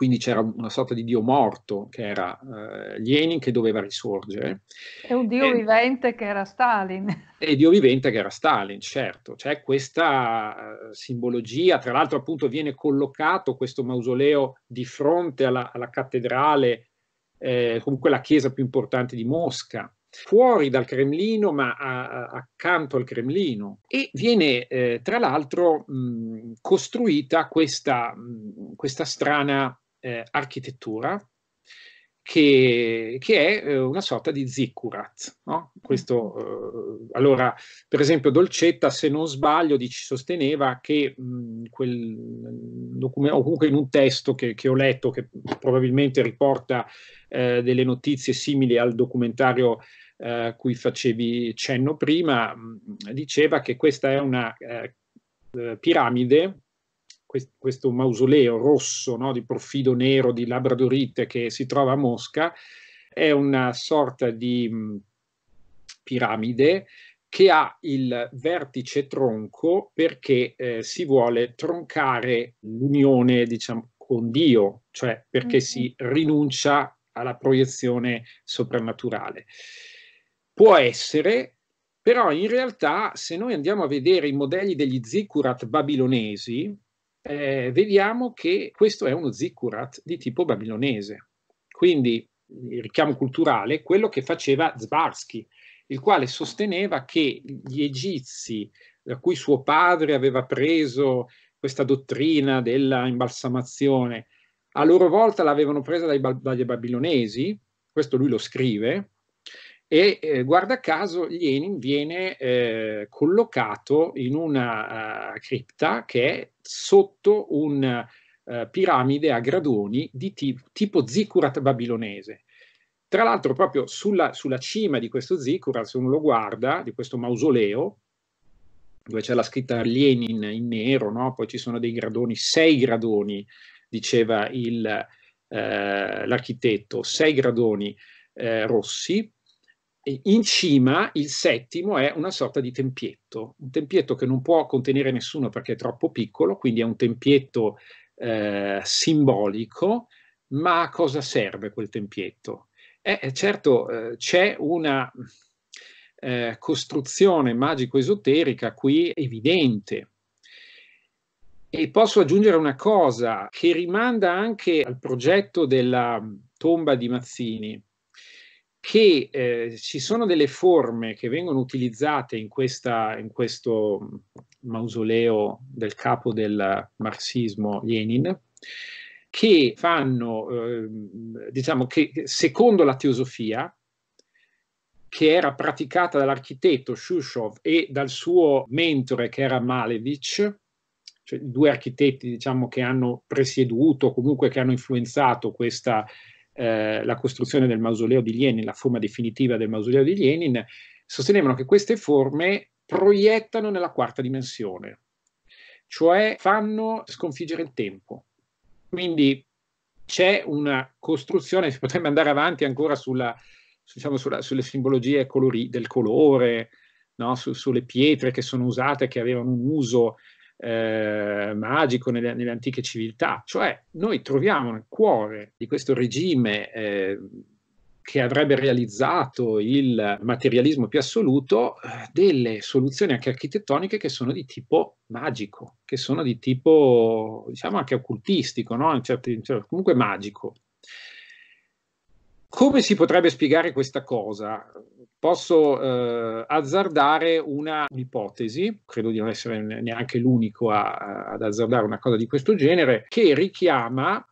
quindi c'era una sorta di dio morto che era eh, Lenin che doveva risorgere. E un dio e, vivente che era Stalin. E dio vivente che era Stalin, certo. C'è questa eh, simbologia, tra l'altro appunto viene collocato questo mausoleo di fronte alla, alla cattedrale, eh, comunque la chiesa più importante di Mosca, fuori dal Cremlino ma a, a, accanto al Cremlino e viene eh, tra l'altro mh, costruita questa, mh, questa strana eh, architettura che, che, è eh, una sorta di zikkurat. No? Questo, eh, allora, per esempio, Dolcetta, se non sbaglio, dice, sosteneva che mh, quel documento, o comunque in un testo che, che ho letto, che probabilmente riporta eh, delle notizie simili al documentario eh, cui facevi cenno prima, mh, diceva che questa è una eh, piramide quest- questo mausoleo rosso no, di profilo nero di labradorite che si trova a Mosca, è una sorta di mm, piramide che ha il vertice tronco perché eh, si vuole troncare l'unione diciamo, con Dio, cioè perché mm-hmm. si rinuncia alla proiezione soprannaturale. Può essere, però in realtà se noi andiamo a vedere i modelli degli zikurat babilonesi, eh, vediamo che questo è uno zikkurat di tipo babilonese. Quindi il richiamo culturale, quello che faceva Zbarsky, il quale sosteneva che gli egizi, da cui suo padre aveva preso questa dottrina della imbalsamazione, a loro volta l'avevano presa dai, dagli babilonesi, questo lui lo scrive, e eh, guarda caso Lenin viene eh, collocato in una uh, cripta che è sotto una eh, piramide a gradoni di tipo, tipo zikurat babilonese. Tra l'altro proprio sulla, sulla, cima di questo zikurat, se uno lo guarda, di questo mausoleo, dove c'è la scritta Lenin in nero, no? poi ci sono dei gradoni, sei gradoni, diceva il, eh, l'architetto, sei gradoni eh, rossi, in cima il settimo è una sorta di tempietto, un tempietto che non può contenere nessuno perché è troppo piccolo, quindi è un tempietto eh, simbolico, ma a cosa serve quel tempietto? Eh, eh certo, eh, c'è una eh, costruzione magico-esoterica qui evidente. E posso aggiungere una cosa che rimanda anche al progetto della tomba di Mazzini che eh, ci sono delle forme che vengono utilizzate in, questa, in questo mausoleo del capo del marxismo Lenin, che fanno, eh, diciamo che secondo la teosofia, che era praticata dall'architetto Shushov e dal suo mentore che era Malevich, cioè due architetti diciamo, che hanno presieduto, comunque che hanno influenzato questa eh, la costruzione del mausoleo di Lenin, la forma definitiva del mausoleo di Lenin, sostenevano che queste forme proiettano nella quarta dimensione, cioè fanno sconfiggere il tempo. Quindi c'è una costruzione, si potrebbe andare avanti ancora sulla, diciamo, sulla, sulle simbologie colori, del colore, no? Su, sulle pietre che sono usate, che avevano un uso, eh, magico nelle, nelle, antiche civiltà, cioè noi troviamo nel cuore di questo regime eh, che avrebbe realizzato il materialismo più assoluto eh, delle soluzioni anche architettoniche che sono di tipo magico, che sono di tipo diciamo anche occultistico, no? in certi, in certi, comunque magico. Come si potrebbe spiegare questa cosa? Posso eh, azzardare una ipotesi, credo di non essere neanche l'unico a, a, ad azzardare una cosa di questo genere, che richiama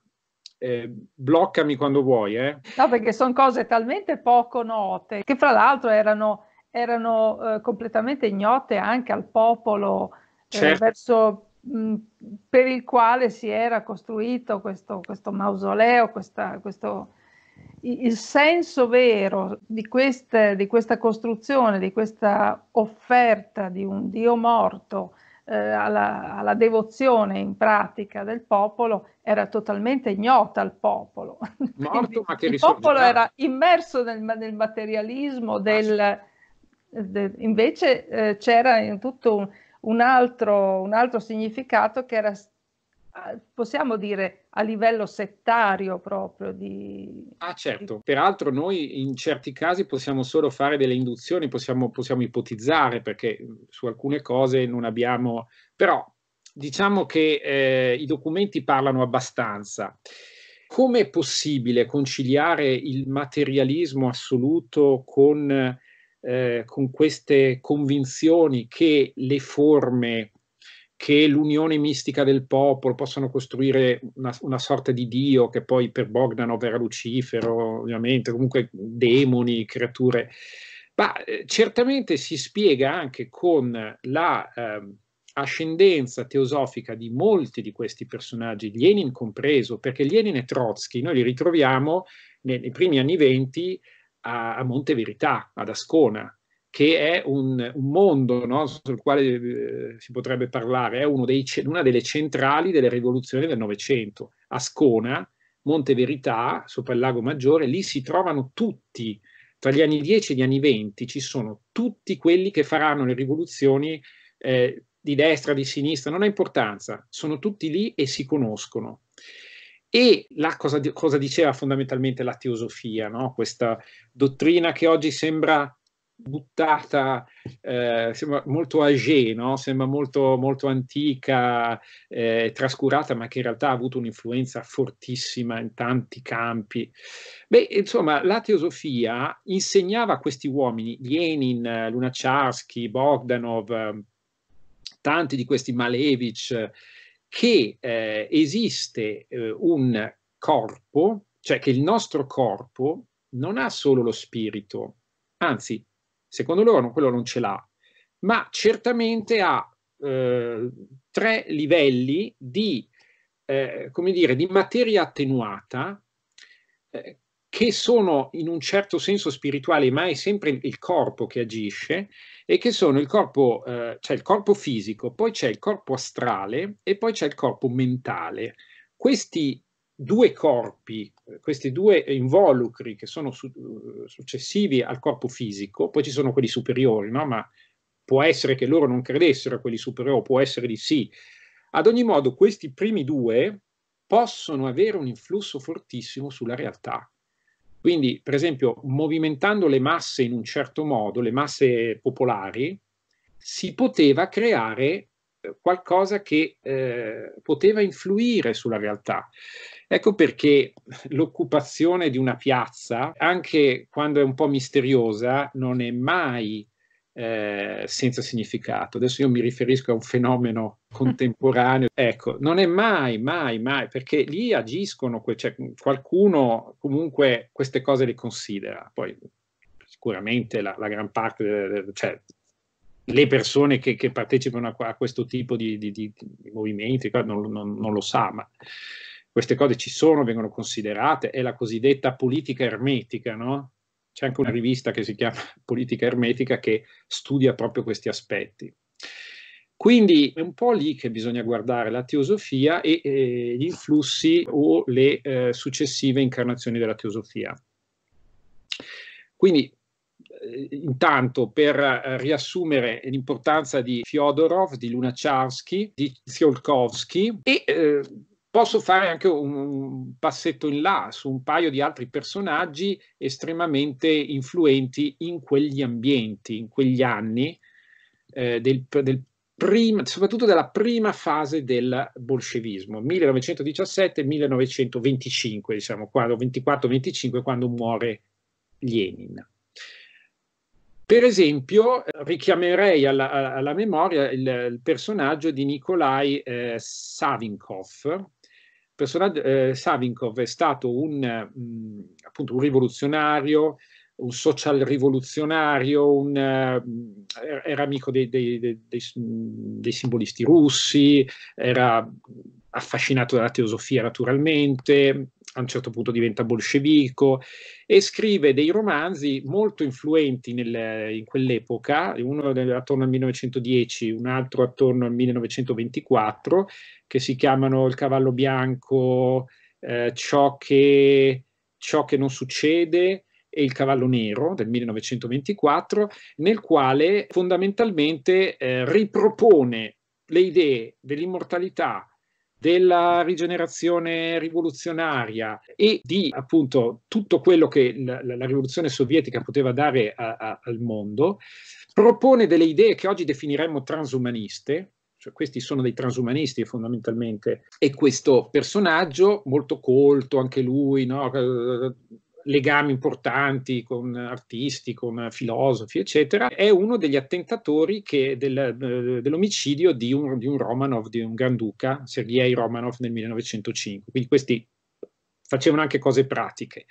eh, bloccami quando vuoi. Eh. No, perché sono cose talmente poco note che fra l'altro erano, erano eh, completamente ignote anche al popolo eh, certo. verso, mh, per il quale si era costruito questo, questo mausoleo, questa, questo il senso vero di, queste, di, questa costruzione, di questa offerta di un Dio morto eh, alla, alla, devozione in pratica del popolo era totalmente ignota al popolo. Morto, Quindi, ma che il popolo era immerso nel, nel materialismo, ah, del, de, invece eh, c'era in tutto un, un, altro, un altro significato che era possiamo dire a livello settario proprio di... Ah certo, peraltro noi in certi casi possiamo solo fare delle induzioni, possiamo, possiamo ipotizzare perché mm, su alcune cose non abbiamo... però diciamo che eh, i documenti parlano abbastanza. Come è possibile conciliare il materialismo assoluto con, eh, con queste convinzioni che le forme che l'unione mistica del popolo possano costruire una, una, sorta di dio che poi per Bogdanov era Lucifero, ovviamente, comunque demoni, creature. Ma eh, certamente si spiega anche con la eh, ascendenza teosofica di molti di questi personaggi, Lenin compreso, perché Lenin e Trotsky noi li ritroviamo nei, nei primi anni venti a, a Monte Verità, ad Ascona, che è un, un mondo no, sul quale eh, si potrebbe parlare, è dei, una delle centrali delle rivoluzioni del Novecento. Ascona, Monte Verità, sopra il Lago Maggiore, lì si trovano tutti, tra gli anni 10 e gli anni 20 ci sono tutti quelli che faranno le rivoluzioni eh, di destra, di sinistra, non ha importanza, sono tutti lì e si conoscono. E la cosa, cosa diceva fondamentalmente la teosofia, no? questa dottrina che oggi sembra buttata, eh, sembra molto agé, no? sembra molto, molto antica, eh, trascurata, ma che in realtà ha avuto un'influenza fortissima in tanti campi. Beh, insomma, la teosofia insegnava a questi uomini, Lenin, Lunacharsky, Bogdanov, tanti di questi Malevich, che eh, esiste eh, un corpo, cioè che il nostro corpo non ha solo lo spirito, anzi Secondo loro quello non ce l'ha, ma certamente ha eh, tre livelli di, eh, come dire, di materia attenuata eh, che sono in un certo senso spirituali, ma è sempre il corpo che agisce, e che sono il corpo, eh, c'è il corpo fisico, poi c'è il corpo astrale e poi c'è il corpo mentale. Questi due corpi, questi due involucri che sono su, successivi al corpo fisico, poi ci sono quelli superiori, no? ma può essere che loro non credessero a quelli superiori, può essere di sì. Ad ogni modo, questi primi due possono avere un influsso fortissimo sulla realtà. Quindi, per esempio, movimentando le masse in un certo modo, le masse popolari, si poteva creare eh, qualcosa che eh, poteva influire sulla realtà. Ecco perché l'occupazione di una piazza, anche quando è un po' misteriosa, non è mai eh, senza significato. Adesso io mi riferisco a un fenomeno contemporaneo. Ecco, non è mai, mai, mai, perché lì agiscono, cioè, qualcuno comunque queste cose le considera. Poi sicuramente la, la gran parte, de, cioè le persone che, che partecipano a, a, questo tipo di, di, di, movimenti non, non, non lo sa, ma queste cose ci sono, vengono considerate, è la cosiddetta politica ermetica, no? C'è anche una eh. rivista che si chiama Politica Ermetica che studia proprio questi aspetti. Quindi è un po' lì che bisogna guardare la teosofia e, e gli influssi o le eh, successive incarnazioni della teosofia. Quindi eh, intanto per eh, riassumere l'importanza di Fyodorov, di Lunacharsky, di Tsiolkovsky e eh, Posso fare anche un passetto in là su un paio di altri personaggi estremamente influenti in quegli ambienti, in quegli anni, eh, del, del prima, soprattutto della prima fase del bolscevismo, 1917-1925, diciamo, 24-25, quando muore Lenin. Per esempio, richiamerei alla, alla memoria il, il, personaggio di Nikolai eh, Savinkov, personaggio, eh, Savinkov è stato un, mh, mm, appunto un rivoluzionario, un social rivoluzionario, un, uh, era amico dei, dei, dei, dei, simbolisti russi, era affascinato dalla teosofia naturalmente, a un certo punto diventa bolscevico e scrive dei romanzi molto influenti nel, in quell'epoca, uno attorno al 1910, un altro attorno al 1924, che si chiamano Il cavallo bianco, eh, ciò, che, ciò che non succede, e il Cavallo Nero del 1924, nel quale fondamentalmente eh, ripropone le idee dell'immortalità della rigenerazione rivoluzionaria e di appunto tutto quello che la, la rivoluzione sovietica poteva dare a, a, al mondo, propone delle idee che oggi definiremmo transumaniste, cioè, questi sono dei transumanisti fondamentalmente, e questo personaggio molto colto, anche lui, no? legami importanti con artisti, con filosofi, eccetera, è uno degli attentatori che, del, eh, dell'omicidio di un, di un Romanov, di un granduca, Sergei Romanov nel 1905. Quindi questi facevano anche cose pratiche.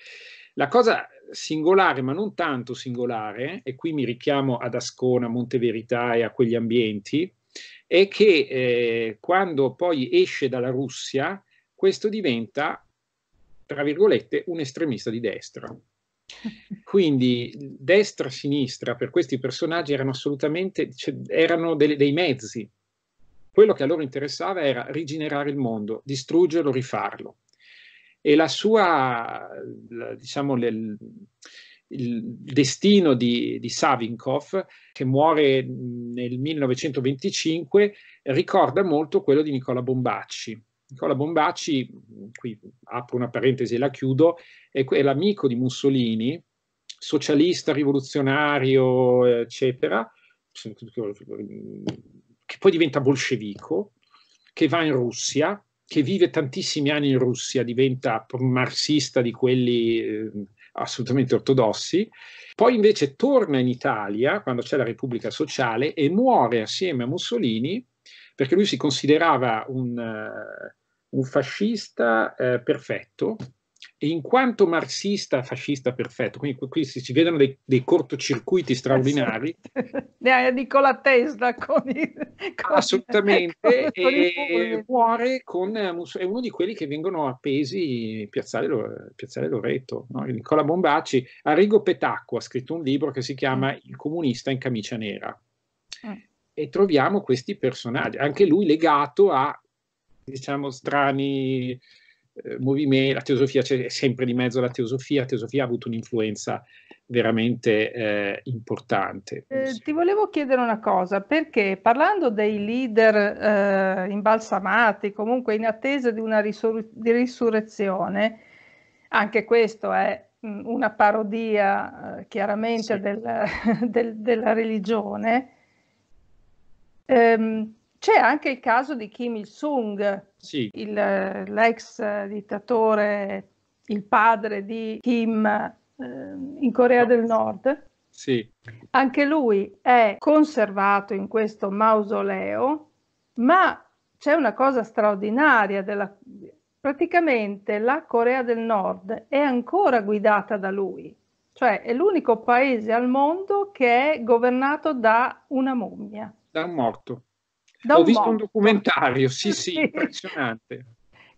La cosa singolare, ma non tanto singolare, e qui mi richiamo ad Ascona, a Monteverità e a quegli ambienti, è che eh, quando poi esce dalla Russia, questo diventa tra virgolette, un estremista di destra. Quindi destra-sinistra e per questi personaggi erano assolutamente cioè, erano dei, dei mezzi. Quello che a loro interessava era rigenerare il mondo, distruggerlo, rifarlo. E la sua, diciamo, le, il destino di, di Savinkov, che muore nel 1925, ricorda molto quello di Nicola Bombacci Nicola Bombacci, qui apro una parentesi e la chiudo, è, è l'amico di Mussolini, socialista, rivoluzionario, eccetera, che poi diventa bolscevico, che va in Russia, che vive tantissimi anni in Russia, diventa marxista di quelli eh, assolutamente ortodossi, poi invece torna in Italia quando c'è la Repubblica Sociale e muore assieme a Mussolini perché lui si considerava un, uh, un fascista uh, perfetto e in quanto marxista fascista perfetto, quindi qui si, si vedono dei, dei, cortocircuiti straordinari. Ne dico Nicola Tesla con i, con, Assolutamente, con e muore con... Eh, è uno di quelli che vengono appesi in Piazzale, Piazzale Loreto, no? Nicola Bombacci. Arrigo Petacco ha scritto un libro che si chiama Il comunista in camicia nera e troviamo questi personaggi, anche lui legato a, diciamo, strani eh, movimenti, la teosofia c'è sempre di mezzo la teosofia, la teosofia ha avuto un'influenza veramente eh, importante. Eh, ti volevo chiedere una cosa, perché parlando dei leader eh, imbalsamati, comunque in attesa di una risur- di risurrezione, anche questo è mm, una parodia eh, chiaramente sì. del, del, della religione, Ehm, c'è anche il caso di Kim Il-sung, sì. il, l'ex dittatore, il padre di Kim eh, in Corea del Nord. Sì. Anche lui è conservato in questo mausoleo, ma c'è una cosa straordinaria della, praticamente la Corea del Nord è ancora guidata da lui, cioè è l'unico paese al mondo che è governato da una mummia da un morto. Da Ho un visto morto. un documentario, sì, sì, impressionante.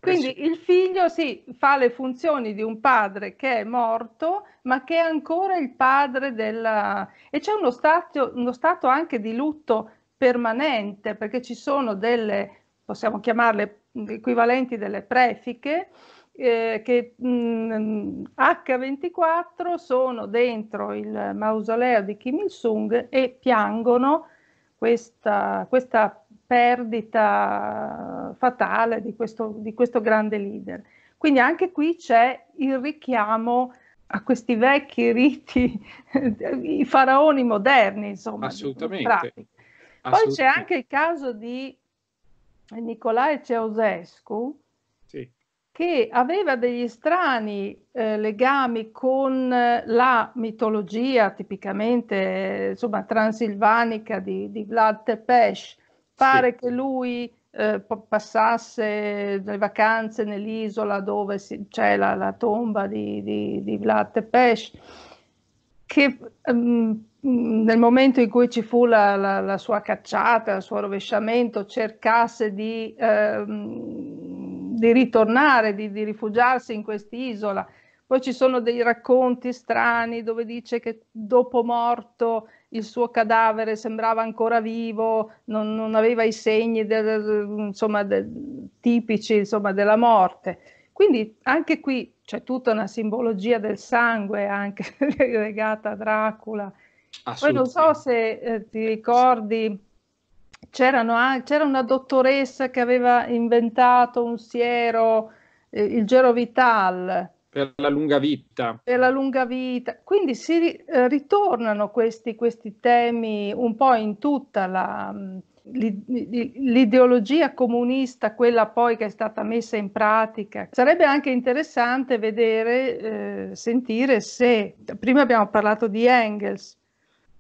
Quindi il figlio sì, fa le funzioni di un padre che è morto, ma che è ancora il padre della... E c'è uno stato, uno stato anche di lutto permanente, perché ci sono delle, possiamo chiamarle equivalenti delle prefiche, eh, che mh, H24 sono dentro il mausoleo di Kim Il-sung e piangono questa, questa perdita fatale di questo, di questo grande leader. Quindi anche qui c'è il richiamo a questi vecchi riti, i faraoni moderni, insomma. Assolutamente. Assolutamente. Poi c'è anche il caso di Nicolae Ceausescu, che aveva degli strani eh, legami con eh, la mitologia tipicamente insomma, transilvanica di, di Vlad Tepes. Pare sì. che lui eh, passasse le vacanze nell'isola dove si, c'è la, la, tomba di, di, di Vlad Tepes, che um, nel momento in cui ci fu la, la, la sua cacciata, il suo rovesciamento, cercasse di... Um, di ritornare, di, di rifugiarsi in quest'isola. Poi ci sono dei racconti strani dove dice che dopo morto il suo cadavere sembrava ancora vivo, non, non aveva i segni del, insomma, del, tipici insomma, della morte. Quindi anche qui c'è tutta una simbologia del sangue anche legata a Dracula. Poi non so se eh, ti ricordi c'era una dottoressa che aveva inventato un siero, eh, il Gero Vital. Per la lunga vita. Per la lunga vita. Quindi si eh, ritornano questi, questi, temi un po' in tutta la, mm, l'ideologia comunista, quella poi che è stata messa in pratica. Sarebbe anche interessante vedere, eh, sentire se, prima abbiamo parlato di Engels,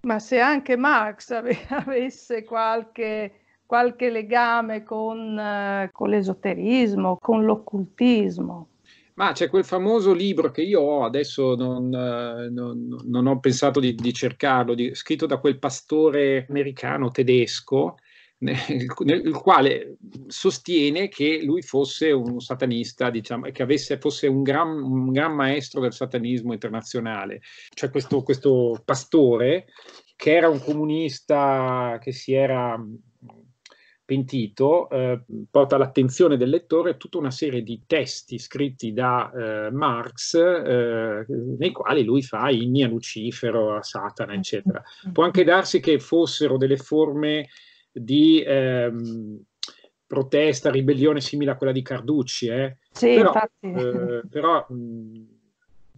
ma se anche Marx ave- avesse qualche, qualche legame con, eh, con l'esoterismo, con l'occultismo. Ma c'è quel famoso libro che io ho, adesso non, eh, non, non ho pensato di, di cercarlo, di, scritto da quel pastore americano tedesco, nel, nel, quale sostiene che lui fosse un satanista, diciamo, che avesse, fosse un gran, un gran, maestro del satanismo internazionale. Cioè questo, questo pastore che era un comunista che si era mm, pentito, eh, porta all'attenzione del lettore tutta una serie di testi scritti da eh, Marx, eh, nei quali lui fa inni a Lucifero, a Satana, eccetera. Può anche darsi che fossero delle forme di ehm, protesta, ribellione simile a quella di Carducci, eh? sì, però, eh, però mm,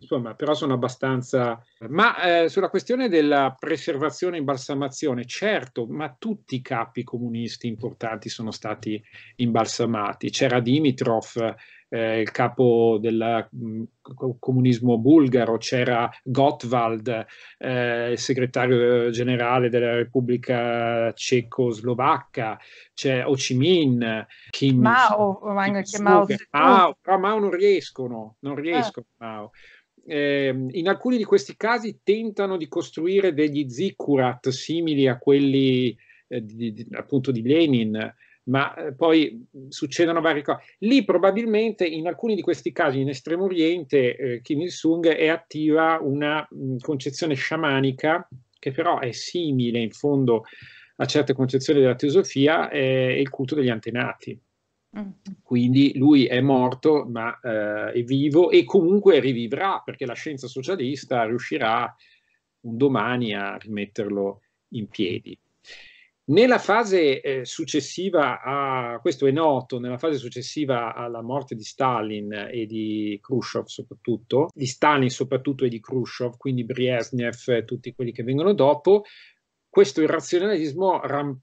insomma, però sono abbastanza... Ma eh, sulla questione della preservazione e imbalsamazione, certo, ma tutti i capi comunisti importanti sono stati imbalsamati. C'era Dimitrov eh, il capo del mh, mm, comunismo bulgaro, c'era Gottwald, eh, il segretario eh, generale della Repubblica Cecoslovacca, c'è Ho Chi Minh, Kim Mao, Kim Mao, Mao, però Mao non riescono, non eh. riescono ah. Mao. Eh, in alcuni di questi casi tentano di costruire degli zikurat simili a quelli eh, di, di, appunto di Lenin, ma eh, poi mm, succedono varie cose. Lì probabilmente in alcuni di questi casi in Estremo Oriente eh, Kim Il-sung è attiva una mh, mm, concezione sciamanica che però è simile in fondo a certe concezioni della teosofia, è eh, il culto degli antenati. Mm-hmm. Quindi lui è morto, ma eh, è vivo e comunque rivivrà perché la scienza socialista riuscirà un domani a rimetterlo in piedi. Nella fase eh, successiva a questo è noto, nella fase successiva alla morte di Stalin e di Khrushchev soprattutto, di Stalin soprattutto e di Khrushchev, quindi Brezhnev e tutti quelli che vengono dopo, questo irrazionalismo ram-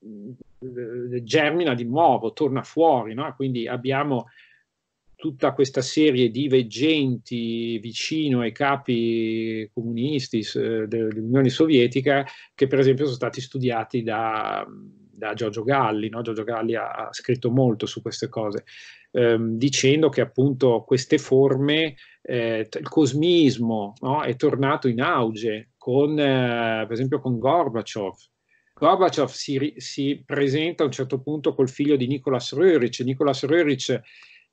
eh, germina di nuovo, torna fuori, no? quindi abbiamo tutta questa serie di veggenti vicino ai capi comunisti eh, dell'Unione Sovietica che per esempio sono stati studiati da, da Giorgio Galli. No? Giorgio Galli ha, ha, scritto molto su queste cose, ehm, dicendo che appunto queste forme, eh, il cosmismo no? è tornato in auge con, eh, per esempio con Gorbaciov, Gorbaciov si, si, presenta a un certo punto col figlio di Nicolas Röhric. Nicolas Röhric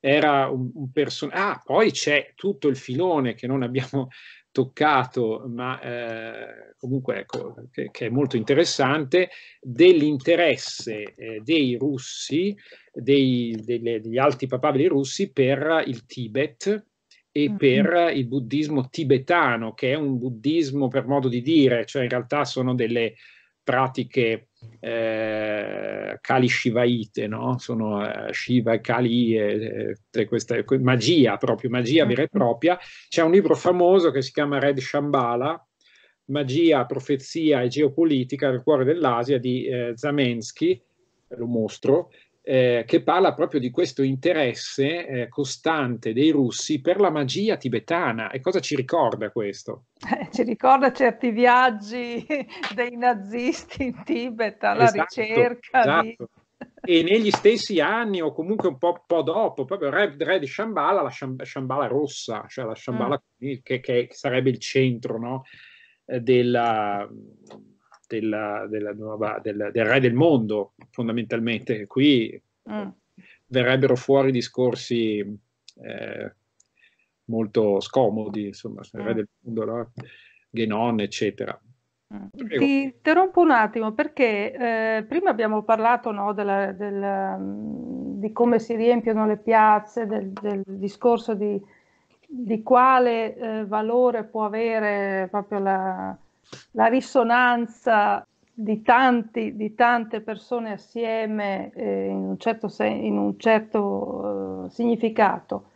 era un, un personaggio. Ah, poi c'è tutto il filone che non abbiamo toccato, ma eh, comunque ecco, che, che, è molto interessante, dell'interesse eh, dei russi, dei, delle, degli alti papabili russi per il Tibet e mm-hmm. per il buddismo tibetano, che è un buddismo per modo di dire, cioè in realtà sono delle pratiche eh, Kali Shivaite, no? sono eh, Shiva Kali, eh, eh questa magia proprio, magia mm. vera e propria. C'è un libro famoso che si chiama Red Shambhala, Magia, profezia e geopolitica nel cuore dell'Asia di eh, Zamensky, lo mostro, eh, che parla proprio di questo interesse eh, costante dei russi per la magia tibetana. E cosa ci ricorda questo? Eh, ci ricorda certi viaggi dei nazisti in Tibet alla esatto, ricerca esatto. di e negli stessi anni o comunque un po', po dopo, proprio Re di Shambhala, la Shambhala rossa, cioè la Shambhala mm. che, che, sarebbe il centro no? Eh, della, della, della nuova, del, del, re del mondo, fondamentalmente. Qui mm. verrebbero fuori discorsi eh, molto scomodi, insomma, il re mm. del mondo, no? Genon, eccetera. Mm. Prego. Ti interrompo un attimo perché eh, prima abbiamo parlato no, della, della, mm, di come si riempiono le piazze, del, del discorso di, di quale eh, valore può avere proprio la, la risonanza di, tanti, di tante persone assieme eh, in un certo, sen- in un certo eh, significato.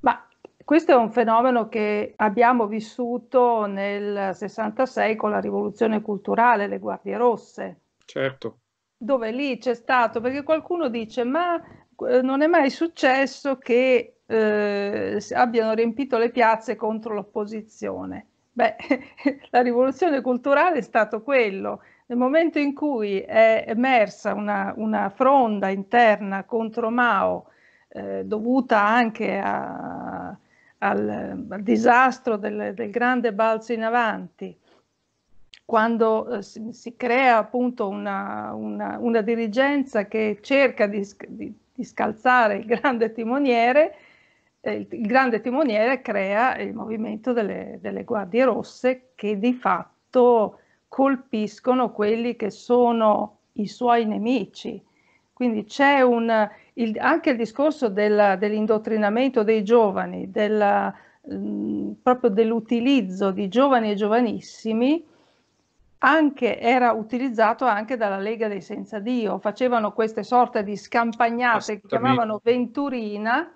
Ma questo è un fenomeno che abbiamo vissuto nel 66 con la rivoluzione culturale, le guardie rosse. Certo. Dove lì c'è stato, perché qualcuno dice, ma eh, non è mai successo che eh, abbiano riempito le piazze contro l'opposizione. Beh, la rivoluzione culturale è stato quello. Nel momento in cui è emersa una, una fronda interna contro Mao, eh, dovuta anche a, al, al, disastro del, del, grande balzo in avanti, quando eh, si, si, crea appunto una, una, una dirigenza che cerca di, di, di scalzare il grande timoniere, eh, il grande timoniere crea il movimento delle, delle guardie rosse che di fatto colpiscono quelli che sono i suoi nemici. Quindi c'è un, il, anche il discorso del, dell'indottrinamento dei giovani, della, mh, mm, proprio dell'utilizzo di giovani e giovanissimi, anche, era utilizzato anche dalla Lega dei Senza Dio. Facevano queste sorte di scampagnate che chiamavano Venturina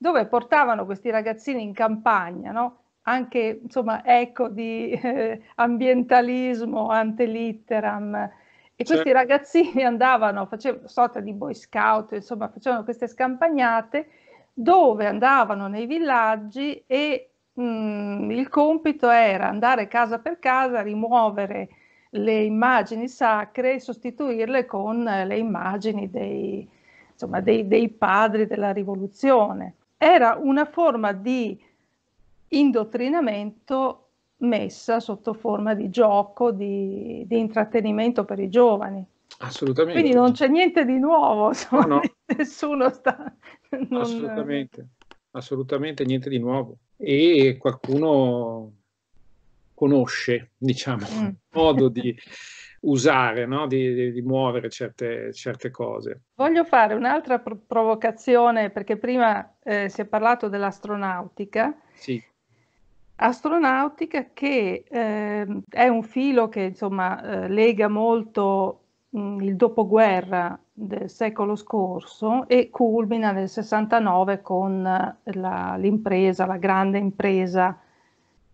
dove portavano questi ragazzini in campagna, no? anche insomma, ecco di eh, ambientalismo, antelitteram. E certo. questi ragazzini andavano, facevano sorta di boy scout, insomma, facevano queste scampagnate dove andavano nei villaggi e mh, mm, il compito era andare casa per casa, rimuovere le immagini sacre e sostituirle con le immagini dei, insomma, dei, dei padri della rivoluzione era una forma di indottrinamento messa sotto forma di gioco, di, di intrattenimento per i giovani. Assolutamente. Quindi non c'è niente di nuovo, insomma, no, no. nessuno sta... Non... Assolutamente, assolutamente niente di nuovo. E qualcuno conosce, diciamo, mm. il modo di usare, no? di, di, di, muovere certe, certe, cose. Voglio fare un'altra pro- provocazione perché prima eh, si è parlato dell'astronautica. Sì. Astronautica che eh, è un filo che insomma eh, lega molto mh, il dopoguerra del secolo scorso e culmina nel 69 con la, l'impresa, la grande impresa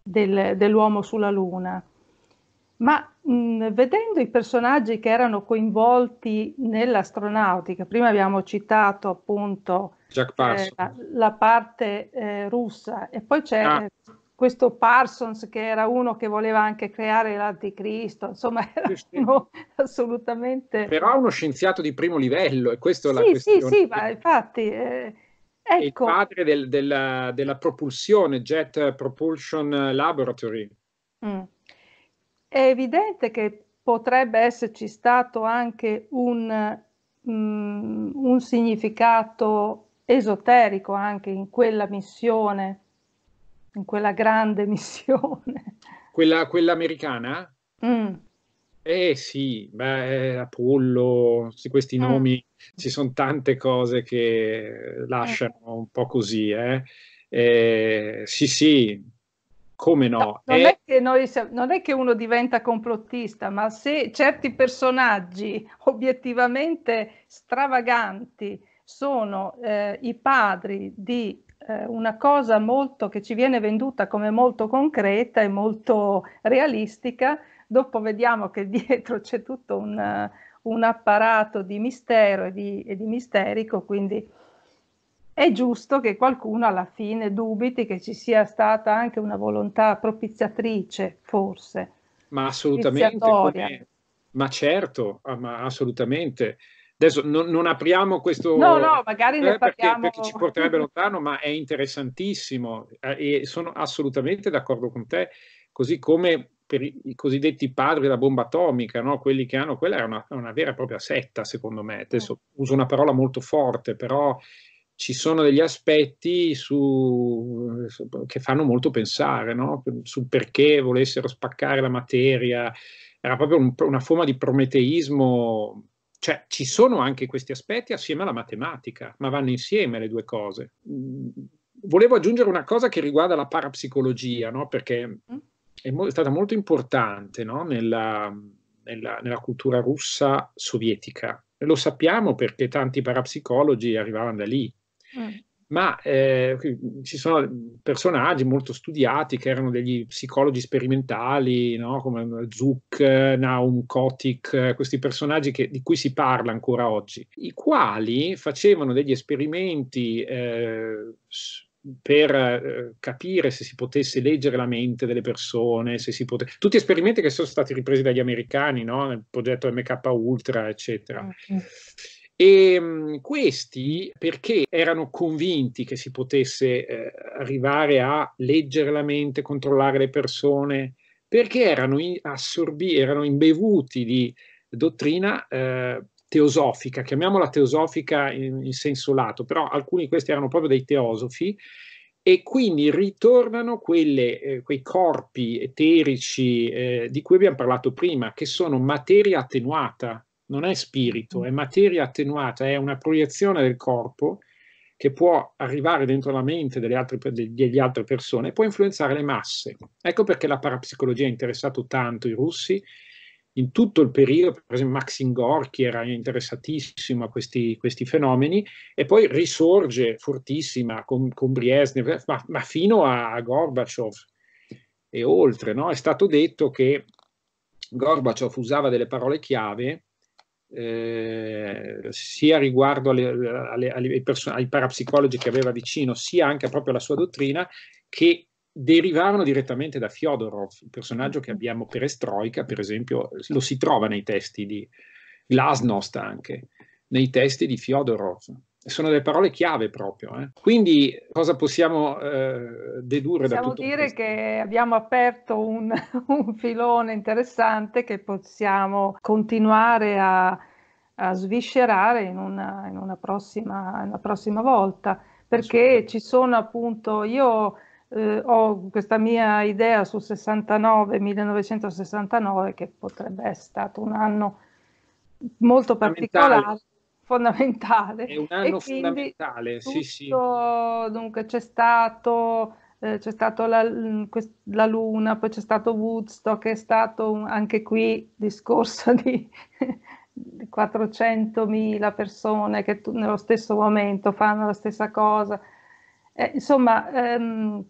del, dell'uomo sulla Luna. Ma Mm, vedendo i personaggi che erano coinvolti nell'astronautica, prima abbiamo citato appunto eh, la, la, parte eh, russa e poi c'è ah. questo Parsons che era uno che voleva anche creare l'anticristo, insomma era sì, uno sì. assolutamente... Però uno scienziato di primo livello e questo è la questione. Sì, sì, ma infatti... Eh, ecco. il padre del, della, della propulsione, Jet Propulsion Laboratory. Mm. È evidente che potrebbe esserci stato anche un, um, un significato esoterico anche in quella missione, in quella grande missione. Quella, quella americana? Mm. Eh sì, beh, Apollo, questi mm. nomi, mm. ci sono tante cose che lasciano ecco. un po' così, eh. eh sì, sì, come no? no non è, che noi non è che uno diventa complottista, ma se certi personaggi obiettivamente stravaganti sono eh, i padri di eh, una cosa molto che ci viene venduta come molto concreta e molto realistica, dopo vediamo che dietro c'è tutto un, un apparato di mistero e di, e di misterico, quindi è giusto che qualcuno alla fine dubiti che ci sia stata anche una volontà propiziatrice, forse. Ma assolutamente, ma certo, ah, ma assolutamente. Adesso non, non apriamo questo no, no, magari ne eh, parliamo. Perché, perché ci porterebbe lontano, ma è interessantissimo eh, e sono assolutamente d'accordo con te, così come per i cosiddetti padri della bomba atomica, no? quelli che hanno, quella è una, una, vera e propria setta secondo me, adesso mm. uso una parola molto forte, però ci sono degli aspetti su, su, che fanno molto pensare, no? sul perché volessero spaccare la materia, era proprio un, una forma di prometeismo, cioè ci sono anche questi aspetti assieme alla matematica, ma vanno insieme le due cose. Mm, volevo aggiungere una cosa che riguarda la parapsicologia, no? perché mm. è, mo- è, stata molto importante no? nella, nella, nella cultura russa sovietica. Lo sappiamo perché tanti parapsicologi arrivavano da lì, Mm. Ma eh, ci sono personaggi molto studiati che erano degli psicologi sperimentali, no? come Zuck, Naum Kotick, questi personaggi che, di cui si parla ancora oggi, i quali facevano degli esperimenti eh, per eh, capire se si potesse leggere la mente delle persone, se si potesse... tutti esperimenti che sono stati ripresi dagli americani no? nel progetto MK Ultra, eccetera. Okay. E ehm, mh, questi, perché erano convinti che si potesse eh, arrivare a leggere la mente, controllare le persone, perché erano in, assorbi, erano imbevuti di dottrina eh, teosofica, chiamiamola teosofica in, in, senso lato, però alcuni di questi erano proprio dei teosofi e quindi ritornano quelle, eh, quei corpi eterici eh, di cui abbiamo parlato prima, che sono materia attenuata, non è spirito, è materia attenuata, è una proiezione del corpo che può arrivare dentro la mente delle altre, degli altre persone e può influenzare le masse. Ecco perché la parapsicologia ha interessato tanto i russi in tutto il periodo, per esempio Maxim Gorky era interessatissimo a questi, questi fenomeni e poi risorge fortissima con, con Brezhnev, ma, ma, fino a, a Gorbaciov e oltre. No? È stato detto che Gorbaciov usava delle parole chiave eh, sia riguardo alle, alle, alle ai parapsicologi che aveva vicino, sia anche proprio alla sua dottrina, che derivavano direttamente da Fyodorov, il personaggio che abbiamo per Estroica, per esempio, lo si trova nei testi di Glasnost anche, nei testi di Fyodorov sono delle parole chiave proprio. Eh. Quindi cosa possiamo eh, dedurre possiamo da tutto Possiamo dire che abbiamo aperto un, un, filone interessante che possiamo continuare a, a sviscerare in una, in, una prossima, in una, prossima, volta, perché ci sono appunto, io eh, ho questa mia idea su 69, 1969, che potrebbe essere stato un anno molto particolare fondamentale. È un anno fondamentale, tutto, sì, sì. Dunque c'è stato, eh, c'è stato la, la, Luna, poi c'è stato Woodstock, è stato un, anche qui discorso di, 400.000 persone che tu, nello stesso momento fanno la stessa cosa. Eh, insomma, ehm,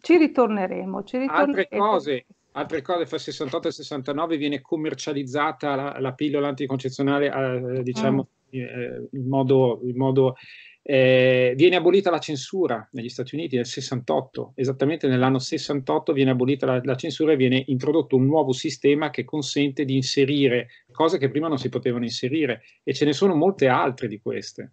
ci ritorneremo. Ci ritorneremo. Altre cose, altre cose fra 68 e 69 viene commercializzata la, la pillola anticoncezionale eh, diciamo, mm. Eh, in modo, in modo eh, viene abolita la censura negli Stati Uniti nel 68, esattamente nell'anno 68 viene abolita la, la, censura e viene introdotto un nuovo sistema che consente di inserire cose che prima non si potevano inserire e ce ne sono molte altre di queste.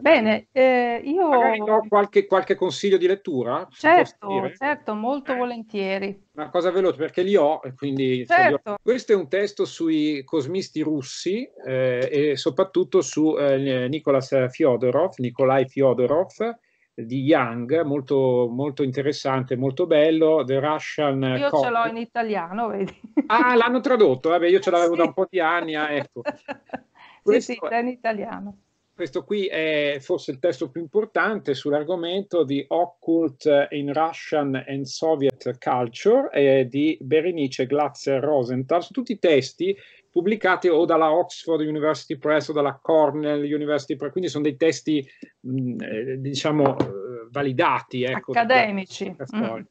Bene, eh, io... Magari do qualche, qualche, consiglio di lettura? Certo, certo, molto eh. volentieri. Una cosa veloce perché li ho, quindi... Certo. Questo è un testo sui cosmisti russi eh, e soprattutto su eh, Nicolas Fyodorov, Nikolai Fyodorov, di Young, molto, molto interessante, molto bello, The Russian Io Cop. ce l'ho in italiano, vedi. Ah, l'hanno tradotto, vabbè, io ce l'avevo sì. da un po' di anni, ecco. sì, sì, è in italiano. Questo qui è forse il testo più importante sull'argomento di Occult in Russian and Soviet Culture eh, di Berenice Glatzer Rosenthal. Sono tutti testi pubblicati o dalla Oxford University Press o dalla Cornell University Press, quindi sono dei testi mh, mm, eh, diciamo eh, validati. Ecco, Accademici. Mm.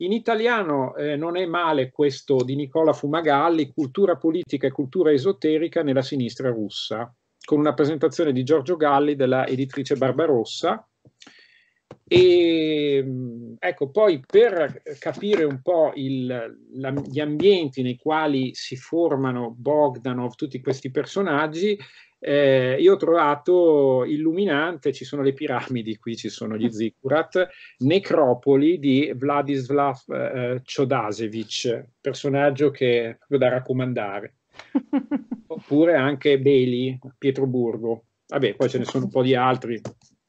In italiano eh, non è male questo di Nicola Fumagalli, Cultura politica e cultura esoterica nella sinistra russa con una presentazione di Giorgio Galli della editrice Barbarossa. E mm, ecco, poi per capire un po' il, la, gli ambienti nei quali si formano Bogdanov, tutti questi personaggi, eh, io ho trovato illuminante, ci sono le piramidi, qui ci sono gli zikurat, necropoli di Vladislav eh, Chodasevich, personaggio che è da raccomandare. oppure anche Beli, Pietroburgo. Vabbè, poi ce ne sono un po' di altri,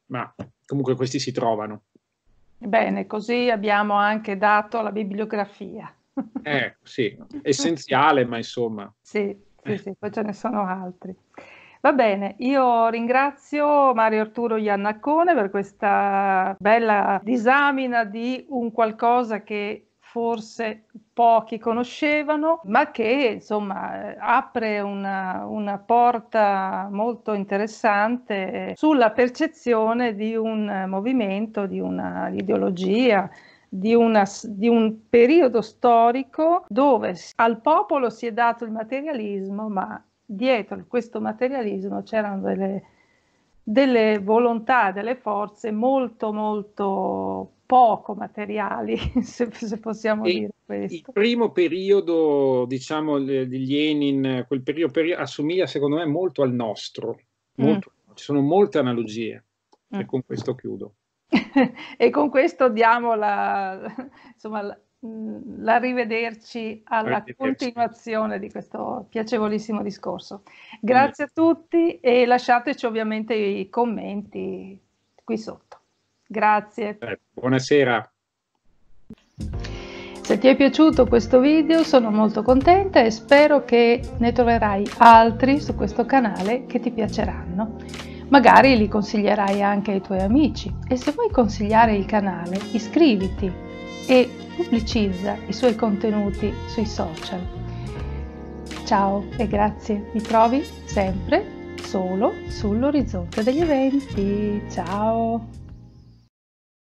ma comunque questi si trovano. Bene, così abbiamo anche dato la bibliografia. Eh, sì, essenziale, ma insomma. Sì, sì, sì, poi ce ne sono altri. Va bene, io ringrazio Mario Arturo Iannacone per questa bella disamina di un qualcosa che forse pochi conoscevano, ma che insomma apre una, una porta molto interessante sulla percezione di un movimento, di un'ideologia. Di, una, di, un periodo storico dove al popolo si è dato il materialismo, ma dietro questo materialismo c'erano delle, delle volontà, delle forze molto molto poco materiali, se, se possiamo e dire questo. Il primo periodo, diciamo, di Lenin, quel periodo, periodo assomiglia secondo me molto al nostro, mm. molto, mm. ci sono molte analogie mm. e con questo chiudo. e con questo diamo la, insomma, la, mm, l'arrivederci alla arrivederci. continuazione di questo piacevolissimo discorso. Grazie a tutti e lasciateci ovviamente i commenti qui sotto. Grazie. Eh, buonasera. Se ti è piaciuto questo video sono molto contenta e spero che ne troverai altri su questo canale che ti piaceranno. Magari li consiglierai anche ai tuoi amici e se vuoi consigliare il canale iscriviti e pubblicizza i suoi contenuti sui social. Ciao e grazie, mi trovi sempre solo sull'orizzonte degli eventi. Ciao!